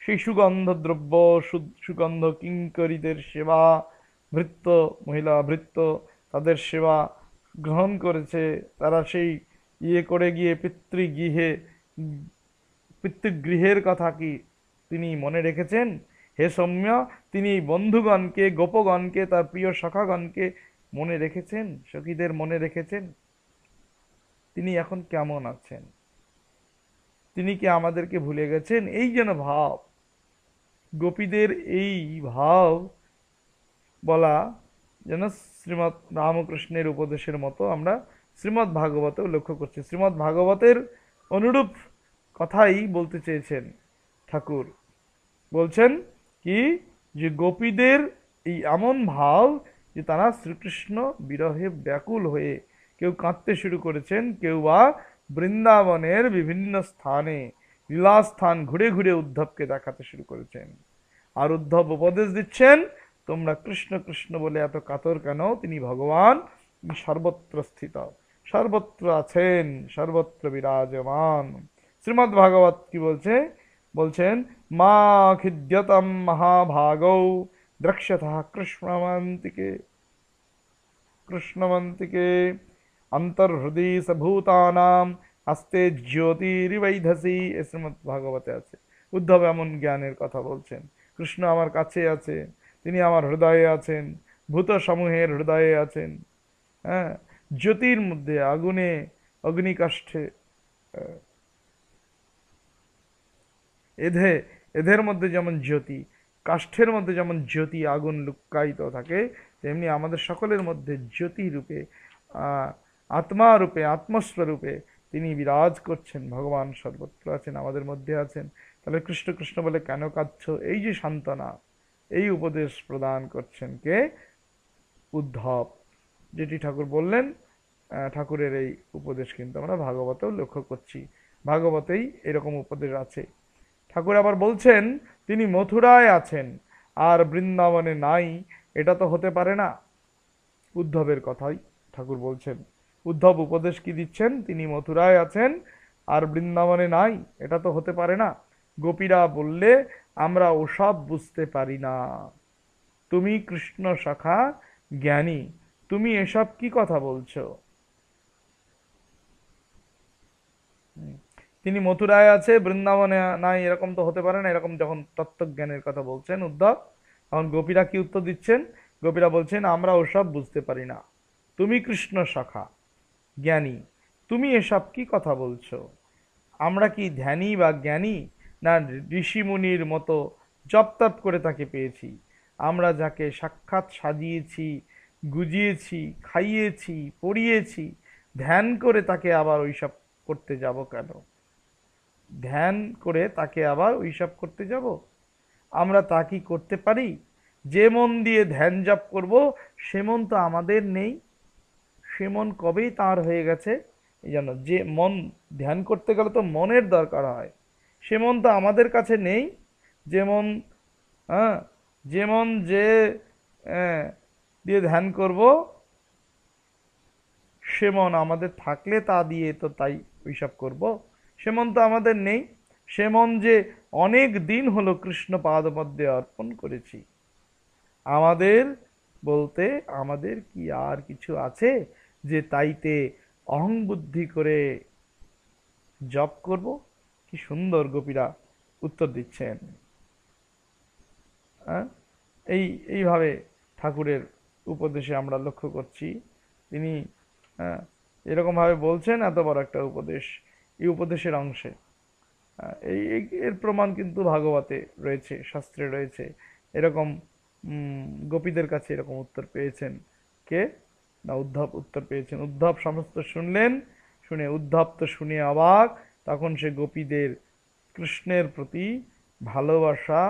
Speaker 1: শিশুগন্ধদ্রব্য সুগন্ধ কিঙ্করীদের সেবা ভৃত্য মহিলা ভৃত্য তাদের সেবা গ্রহণ করেছে তারা সেই ইয়ে করে গিয়ে পিতৃগৃহে পিতৃগৃহের কথা কি তিনি মনে রেখেছেন হে সৌম্য তিনি বন্ধুগণকে গোপগণকে তার প্রিয় সখাগণকে মনে রেখেছেন সখীদের মনে রেখেছেন তিনি এখন কেমন আছেন তিনি কি আমাদেরকে ভুলে গেছেন এই যেন ভাব গোপীদের এই ভাব বলা যেন শ্রীমৎ রামকৃষ্ণের উপদেশের মতো আমরা শ্রীমদ্ ভাগবতেও লক্ষ্য করছে শ্রীমদ্ ভাগবতের অনুরূপ কথাই বলতে চেয়েছেন ঠাকুর বলছেন কি যে গোপীদের এই এমন ভাব যে তারা শ্রীকৃষ্ণ বিরহে ব্যাকুল হয়ে কেউ কাঁদতে শুরু করেছেন কেউ বা বৃন্দাবনের বিভিন্ন স্থানে লীলাস্থান ঘুরে ঘুরে উদ্ধবকে দেখাতে শুরু করেছেন আর উদ্ধব উপদেশ দিচ্ছেন তোমরা কৃষ্ণ কৃষ্ণ বলে এত কাতর কেন তিনি ভগবান সর্বত্র স্থিত সর্বত্র আছেন সর্বত্র বিরাজমান শ্রীমদ ভাগবত কি বলছে বলছেন মা খিদ্যতম মহাভাগৌ দ্রক্ষ্যথা কৃষ্ণমন্তিকে কৃষ্ণমন্তিকে অন্তর্হৃদি সভূতানাম আস্তে জ্যোতিরিবৈধসি এ শ্রীমদ ভাগবতে আছে উদ্ধব এমন জ্ঞানের কথা বলছেন কৃষ্ণ আমার কাছে আছে তিনি আমার হৃদয়ে আছেন ভূত সমূহের হৃদয়ে আছেন হ্যাঁ জ্যোতির মধ্যে আগুনে অগ্নিকাষ্ঠে এধে এধের মধ্যে যেমন জ্যোতি কাষ্ঠের মধ্যে যেমন জ্যোতি আগুন লুকায়িত থাকে তেমনি আমাদের সকলের মধ্যে জ্যোতি রূপে আত্মারূপে আত্মস্বরূপে তিনি বিরাজ করছেন ভগবান সর্বত্র আছেন আমাদের মধ্যে আছেন তাহলে কৃষ্ণ কৃষ্ণ বলে কেন কাঁদছ এই যে সান্ত্বনা এই উপদেশ প্রদান করছেন কে উদ্ধব যেটি ঠাকুর বললেন ঠাকুরের এই উপদেশ কিন্তু আমরা ভাগবতেও লক্ষ্য করছি ভাগবতেই এরকম উপদেশ আছে ঠাকুর আবার বলছেন তিনি মথুরায় আছেন আর বৃন্দাবনে নাই এটা তো হতে পারে না উদ্ধবের কথাই ঠাকুর বলছেন উদ্ধব উপদেশ কি দিচ্ছেন তিনি মথুরায় আছেন আর বৃন্দাবনে নাই এটা তো হতে পারে না গোপীরা বললে আমরা ওসব বুঝতে পারি না তুমি কৃষ্ণ শাখা জ্ঞানী তুমি এসব কি কথা বলছো তিনি মথুরায় আছে বৃন্দাবনে নাই এরকম তো হতে পারে না এরকম যখন তত্ত্বজ্ঞানের কথা বলছেন উদ্ধব তখন গোপীরা কি উত্তর দিচ্ছেন গোপীরা বলছেন আমরা ওসব বুঝতে পারি না তুমি কৃষ্ণ শাখা জ্ঞানী তুমি এসব কি কথা বলছো আমরা কি ধ্যানী বা জ্ঞানী না ঋষিমুনির মতো তপ করে তাকে পেয়েছি আমরা যাকে সাক্ষাৎ সাজিয়েছি গুজিয়েছি খাইয়েছি পড়িয়েছি ধ্যান করে তাকে আবার ওইসব করতে যাব কেন ধ্যান করে তাকে আবার ওইসব করতে যাব আমরা তা কি করতে পারি যে মন দিয়ে ধ্যান জাপ করব সেমন তো আমাদের নেই সেমন কবেই তার হয়ে গেছে এই জন্য যে মন ধ্যান করতে গেলে তো মনের দরকার হয় সেমন তো আমাদের কাছে নেই যেমন হ্যাঁ যেমন যে দিয়ে ধ্যান করব সেমন আমাদের থাকলে তা দিয়ে তো তাই ওইসব করবো সেমন তো আমাদের নেই সেমন যে অনেক দিন হলো কৃষ্ণ পাদমধ্যে অর্পণ করেছি আমাদের বলতে আমাদের কি আর কিছু আছে যে তাইতে অহং বুদ্ধি করে জপ করব কি সুন্দর গোপীরা উত্তর দিচ্ছেন এই এইভাবে ঠাকুরের উপদেশে আমরা লক্ষ্য করছি তিনি এরকমভাবে বলছেন এত বড় একটা উপদেশ এই উপদেশের অংশে এই এর প্রমাণ কিন্তু ভাগবতে রয়েছে শাস্ত্রে রয়েছে এরকম গোপীদের কাছে এরকম উত্তর পেয়েছেন কে না উদ্ধব উত্তর পেয়েছেন উদ্ধব সমস্ত শুনলেন শুনে উদ্ধব তো শুনে অবাক তখন সে গোপীদের কৃষ্ণের প্রতি ভালোবাসা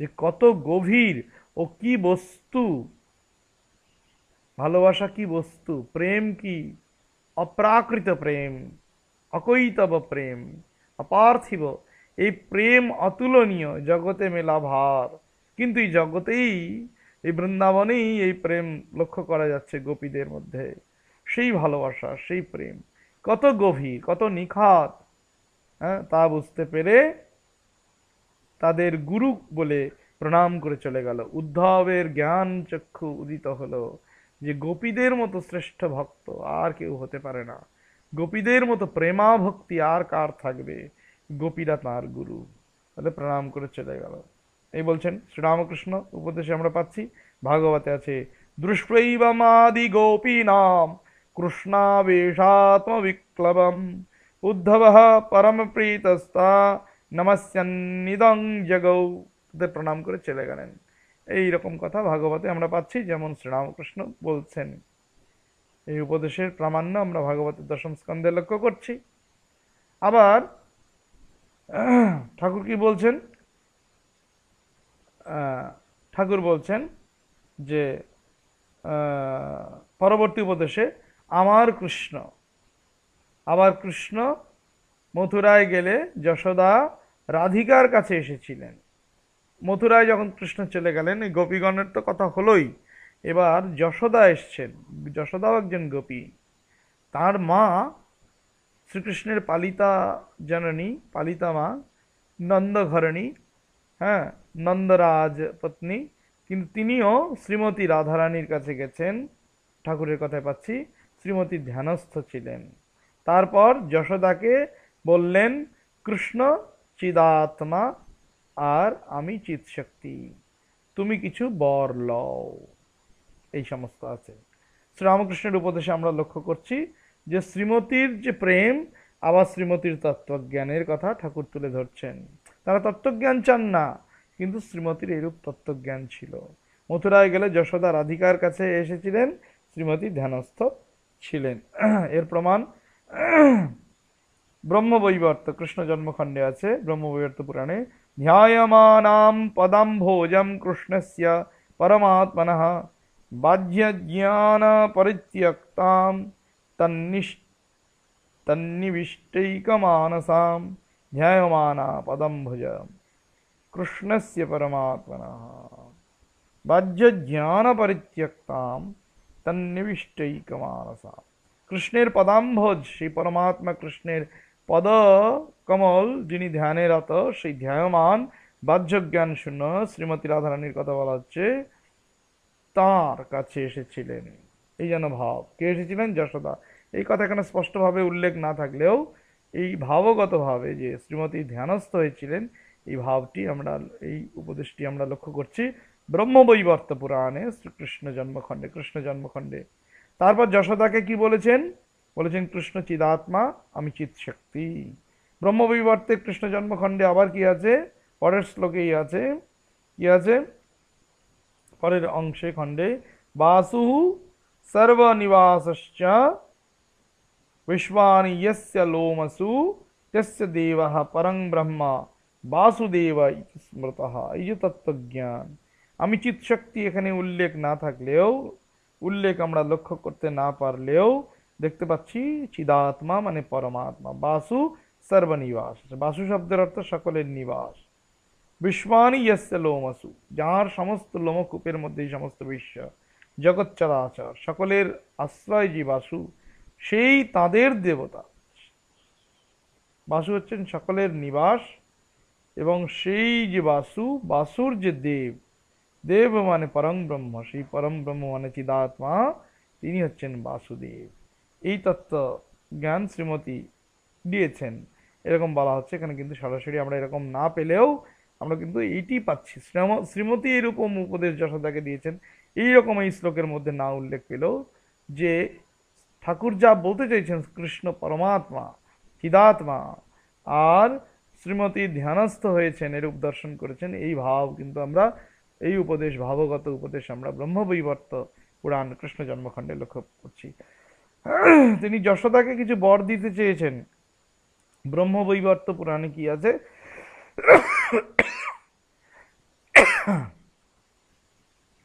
Speaker 1: যে কত গভীর ও কি বস্তু ভালোবাসা কি বস্তু প্রেম কি অপ্রাকৃত প্রেম অকৈতব প্রেম অপার্থিব এই প্রেম অতুলনীয় জগতে মেলা ভার কিন্তু এই জগতেই এই বৃন্দাবনেই এই প্রেম লক্ষ্য করা যাচ্ছে গোপীদের মধ্যে সেই ভালোবাসা সেই প্রেম কত গভীর কত নিখাত হ্যাঁ তা বুঝতে পেরে তাদের গুরু বলে প্রণাম করে চলে গেল উদ্ধবের জ্ঞান চক্ষু উদিত হলো যে গোপীদের মতো শ্রেষ্ঠ ভক্ত আর কেউ হতে পারে না গোপীদের মতো প্রেমা ভক্তি আর কার থাকবে গোপীরা তাঁর গুরু তাহলে প্রণাম করে চলে গেল এই বলছেন শ্রীরামকৃষ্ণ উপদেশে আমরা পাচ্ছি ভাগবতে আছে নাম গোপীনাম কৃষ্ণাবেশাত্মবিক্লবম উদ্ধব প্রীতস্তা নমস্যান্নিদং জগৌ তাদের প্রণাম করে চলে গেলেন এই রকম কথা ভাগবতে আমরা পাচ্ছি যেমন শ্রীরামকৃষ্ণ বলছেন এই উপদেশের প্রামাণ্য আমরা ভাগবতের দশম স্কন্ধে লক্ষ্য করছি আবার ঠাকুর কি বলছেন ঠাকুর বলছেন যে পরবর্তী উপদেশে আমার কৃষ্ণ আবার কৃষ্ণ মথুরায় গেলে যশোদা রাধিকার কাছে এসেছিলেন মথুরায় যখন কৃষ্ণ চলে গেলেন এই গোপীগণের তো কথা হলোই এবার যশোদা এসছেন যশোদাও একজন গোপী তার মা শ্রীকৃষ্ণের পালিতা জননী পালিতা মা নন্দঘরণী হ্যাঁ নন্দরাজ পত্নী কিন্তু তিনিও শ্রীমতী রাধারানীর কাছে গেছেন ঠাকুরের কথায় পাচ্ছি শ্রীমতী ধ্যানস্থ ছিলেন তারপর যশোদাকে বললেন কৃষ্ণ চিদাত্মা আর আমি চিৎশক্তি তুমি কিছু বর লও এই সমস্ত আছে শ্রীরামকৃষ্ণের উপদেশে আমরা লক্ষ্য করছি যে শ্রীমতীর যে প্রেম আবার শ্রীমতীর তত্ত্বজ্ঞানের কথা ঠাকুর তুলে ধরছেন তারা তত্ত্বজ্ঞান চান না কিন্তু শ্রীমতীর এরূপ তত্ত্বজ্ঞান ছিল মথুরায় গেলে যশোদা রাধিকার কাছে এসেছিলেন শ্রীমতী ধ্যানস্থ ছিলেন এর প্রমাণ ব্রহ্মবৈবর্ত কৃষ্ণ জন্মখণ্ডে আছে ব্রহ্মবৈবর্ত পুরাণে ধ্যায়মান পদাম্ভোজম কৃষ্ণস্য পরমাত্মনঃ बाह्यज्ञानपरित्यक्तां तन्निश् तन्निविष्टैकमानसां ध्यायमाना पदं भज कृष्णस्य परमात्मनः বাহ্যজ্ঞানপরিত্যক্তাম তন্নিবিষ্টৈক কৃষ্ণের পদাম্ভোজ সেই পরমাত্মা কৃষ্ণের পদ কমল যিনি ধ্যানের রত সেই ধ্যায়মান বাহ্যজ্ঞান শূন্য শ্রীমতী রাধারানীর কথা বলা হচ্ছে তার কাছে এসেছিলেন এই যেন ভাব কে এসেছিলেন যশোদা এই কথা এখানে স্পষ্টভাবে উল্লেখ না থাকলেও এই ভাবগতভাবে যে শ্রীমতী ধ্যানস্থ হয়েছিলেন এই ভাবটি আমরা এই উপদেশটি আমরা লক্ষ্য করছি ব্রহ্মবৈবর্ত পুরাণে শ্রীকৃষ্ণ জন্মখণ্ডে কৃষ্ণ জন্মখণ্ডে তারপর যশোদাকে কি বলেছেন বলেছেন কৃষ্ণ চিদাত্মা আমি চিৎ শক্তি ব্রহ্মবৈবর্তে কৃষ্ণ জন্মখণ্ডে আবার কি আছে পরের শ্লোকেই আছে কি আছে पर अंशे खंडे वासु सर्वनिवास विश्वाणी यस्य लोमसु यस्य देव ब्रह्म वासुदेव स्मृत ये तत्वज्ञान चित शक्ति एखे उल्लेख ना थकले उल्लेख हमें लक्ष्य करते ना पारे देखते चिदात्मा मान परमात्मा वासु सर्वनिवास वासु शब्द अर्थ सकल निवास বিশ্বানি ইয়াস্য লোমাসু যার সমস্ত লোমকূপের মধ্যে সমস্ত বিশ্ব জগৎ চরাচর সকলের আশ্রয় যে বাসু সেই তাদের দেবতা বাসু হচ্ছেন সকলের নিবাস এবং সেই যে বাসু বাসুর যে দেব দেব মানে পরম ব্রহ্ম সেই পরম ব্রহ্ম মানে চিদাত্মা তিনি হচ্ছেন বাসুদেব এই তত্ত্ব জ্ঞান শ্রীমতী দিয়েছেন এরকম বলা হচ্ছে এখানে কিন্তু সরাসরি আমরা এরকম না পেলেও আমরা কিন্তু এইটি পাচ্ছি শ্রীমতী এরকম উপদেশ যশোদাকে দিয়েছেন এই এই শ্লোকের মধ্যে না উল্লেখ পেল যে ঠাকুর যা বলতে চাইছেন কৃষ্ণ পরমাত্মা চিদাত্মা আর শ্রীমতী ধ্যানস্থ হয়েছেন এরূপ দর্শন করেছেন এই ভাব কিন্তু আমরা এই উপদেশ ভাবগত উপদেশ আমরা ব্রহ্মবৈবর্ত পুরাণ কৃষ্ণ জন্মখণ্ডে লক্ষ্য করছি তিনি যশোদাকে কিছু বর দিতে চেয়েছেন ব্রহ্মবৈবর্ত পুরাণে কি আছে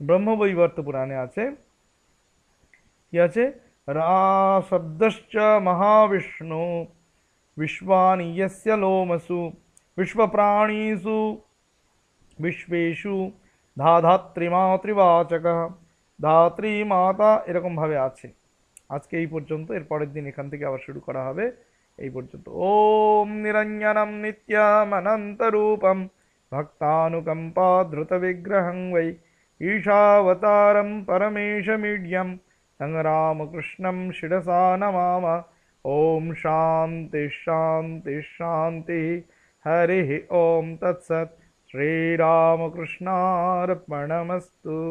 Speaker 1: ব্রহ্মবৈবর্ত পুরাণে আছে কি আছে রা শব্দশ্চ মহাবিষ্ণু বিশ্বনীয়স্য লোমসু বিশ্বপ্রাণীষু বিশ্বেষু ধাধাত্রিমাতৃবাচক ধাত্রী মাতা এরকমভাবে আছে আজকে এই পর্যন্ত এর পরের দিন এখান থেকে আবার শুরু করা হবে यैपुज्यतों निरञ्जनं नित्यमनन्तरूपं भक्तानुकम्पाधृतविग्रहं वै ईशावतारं परमेशमीड्यं सङ्ग्रामकृष्णं शिरसा न माम ॐ शान्तिशान्तिशान्तिः हरिः ॐ तत्सत् श्रीरामकृष्णार्पणमस्तु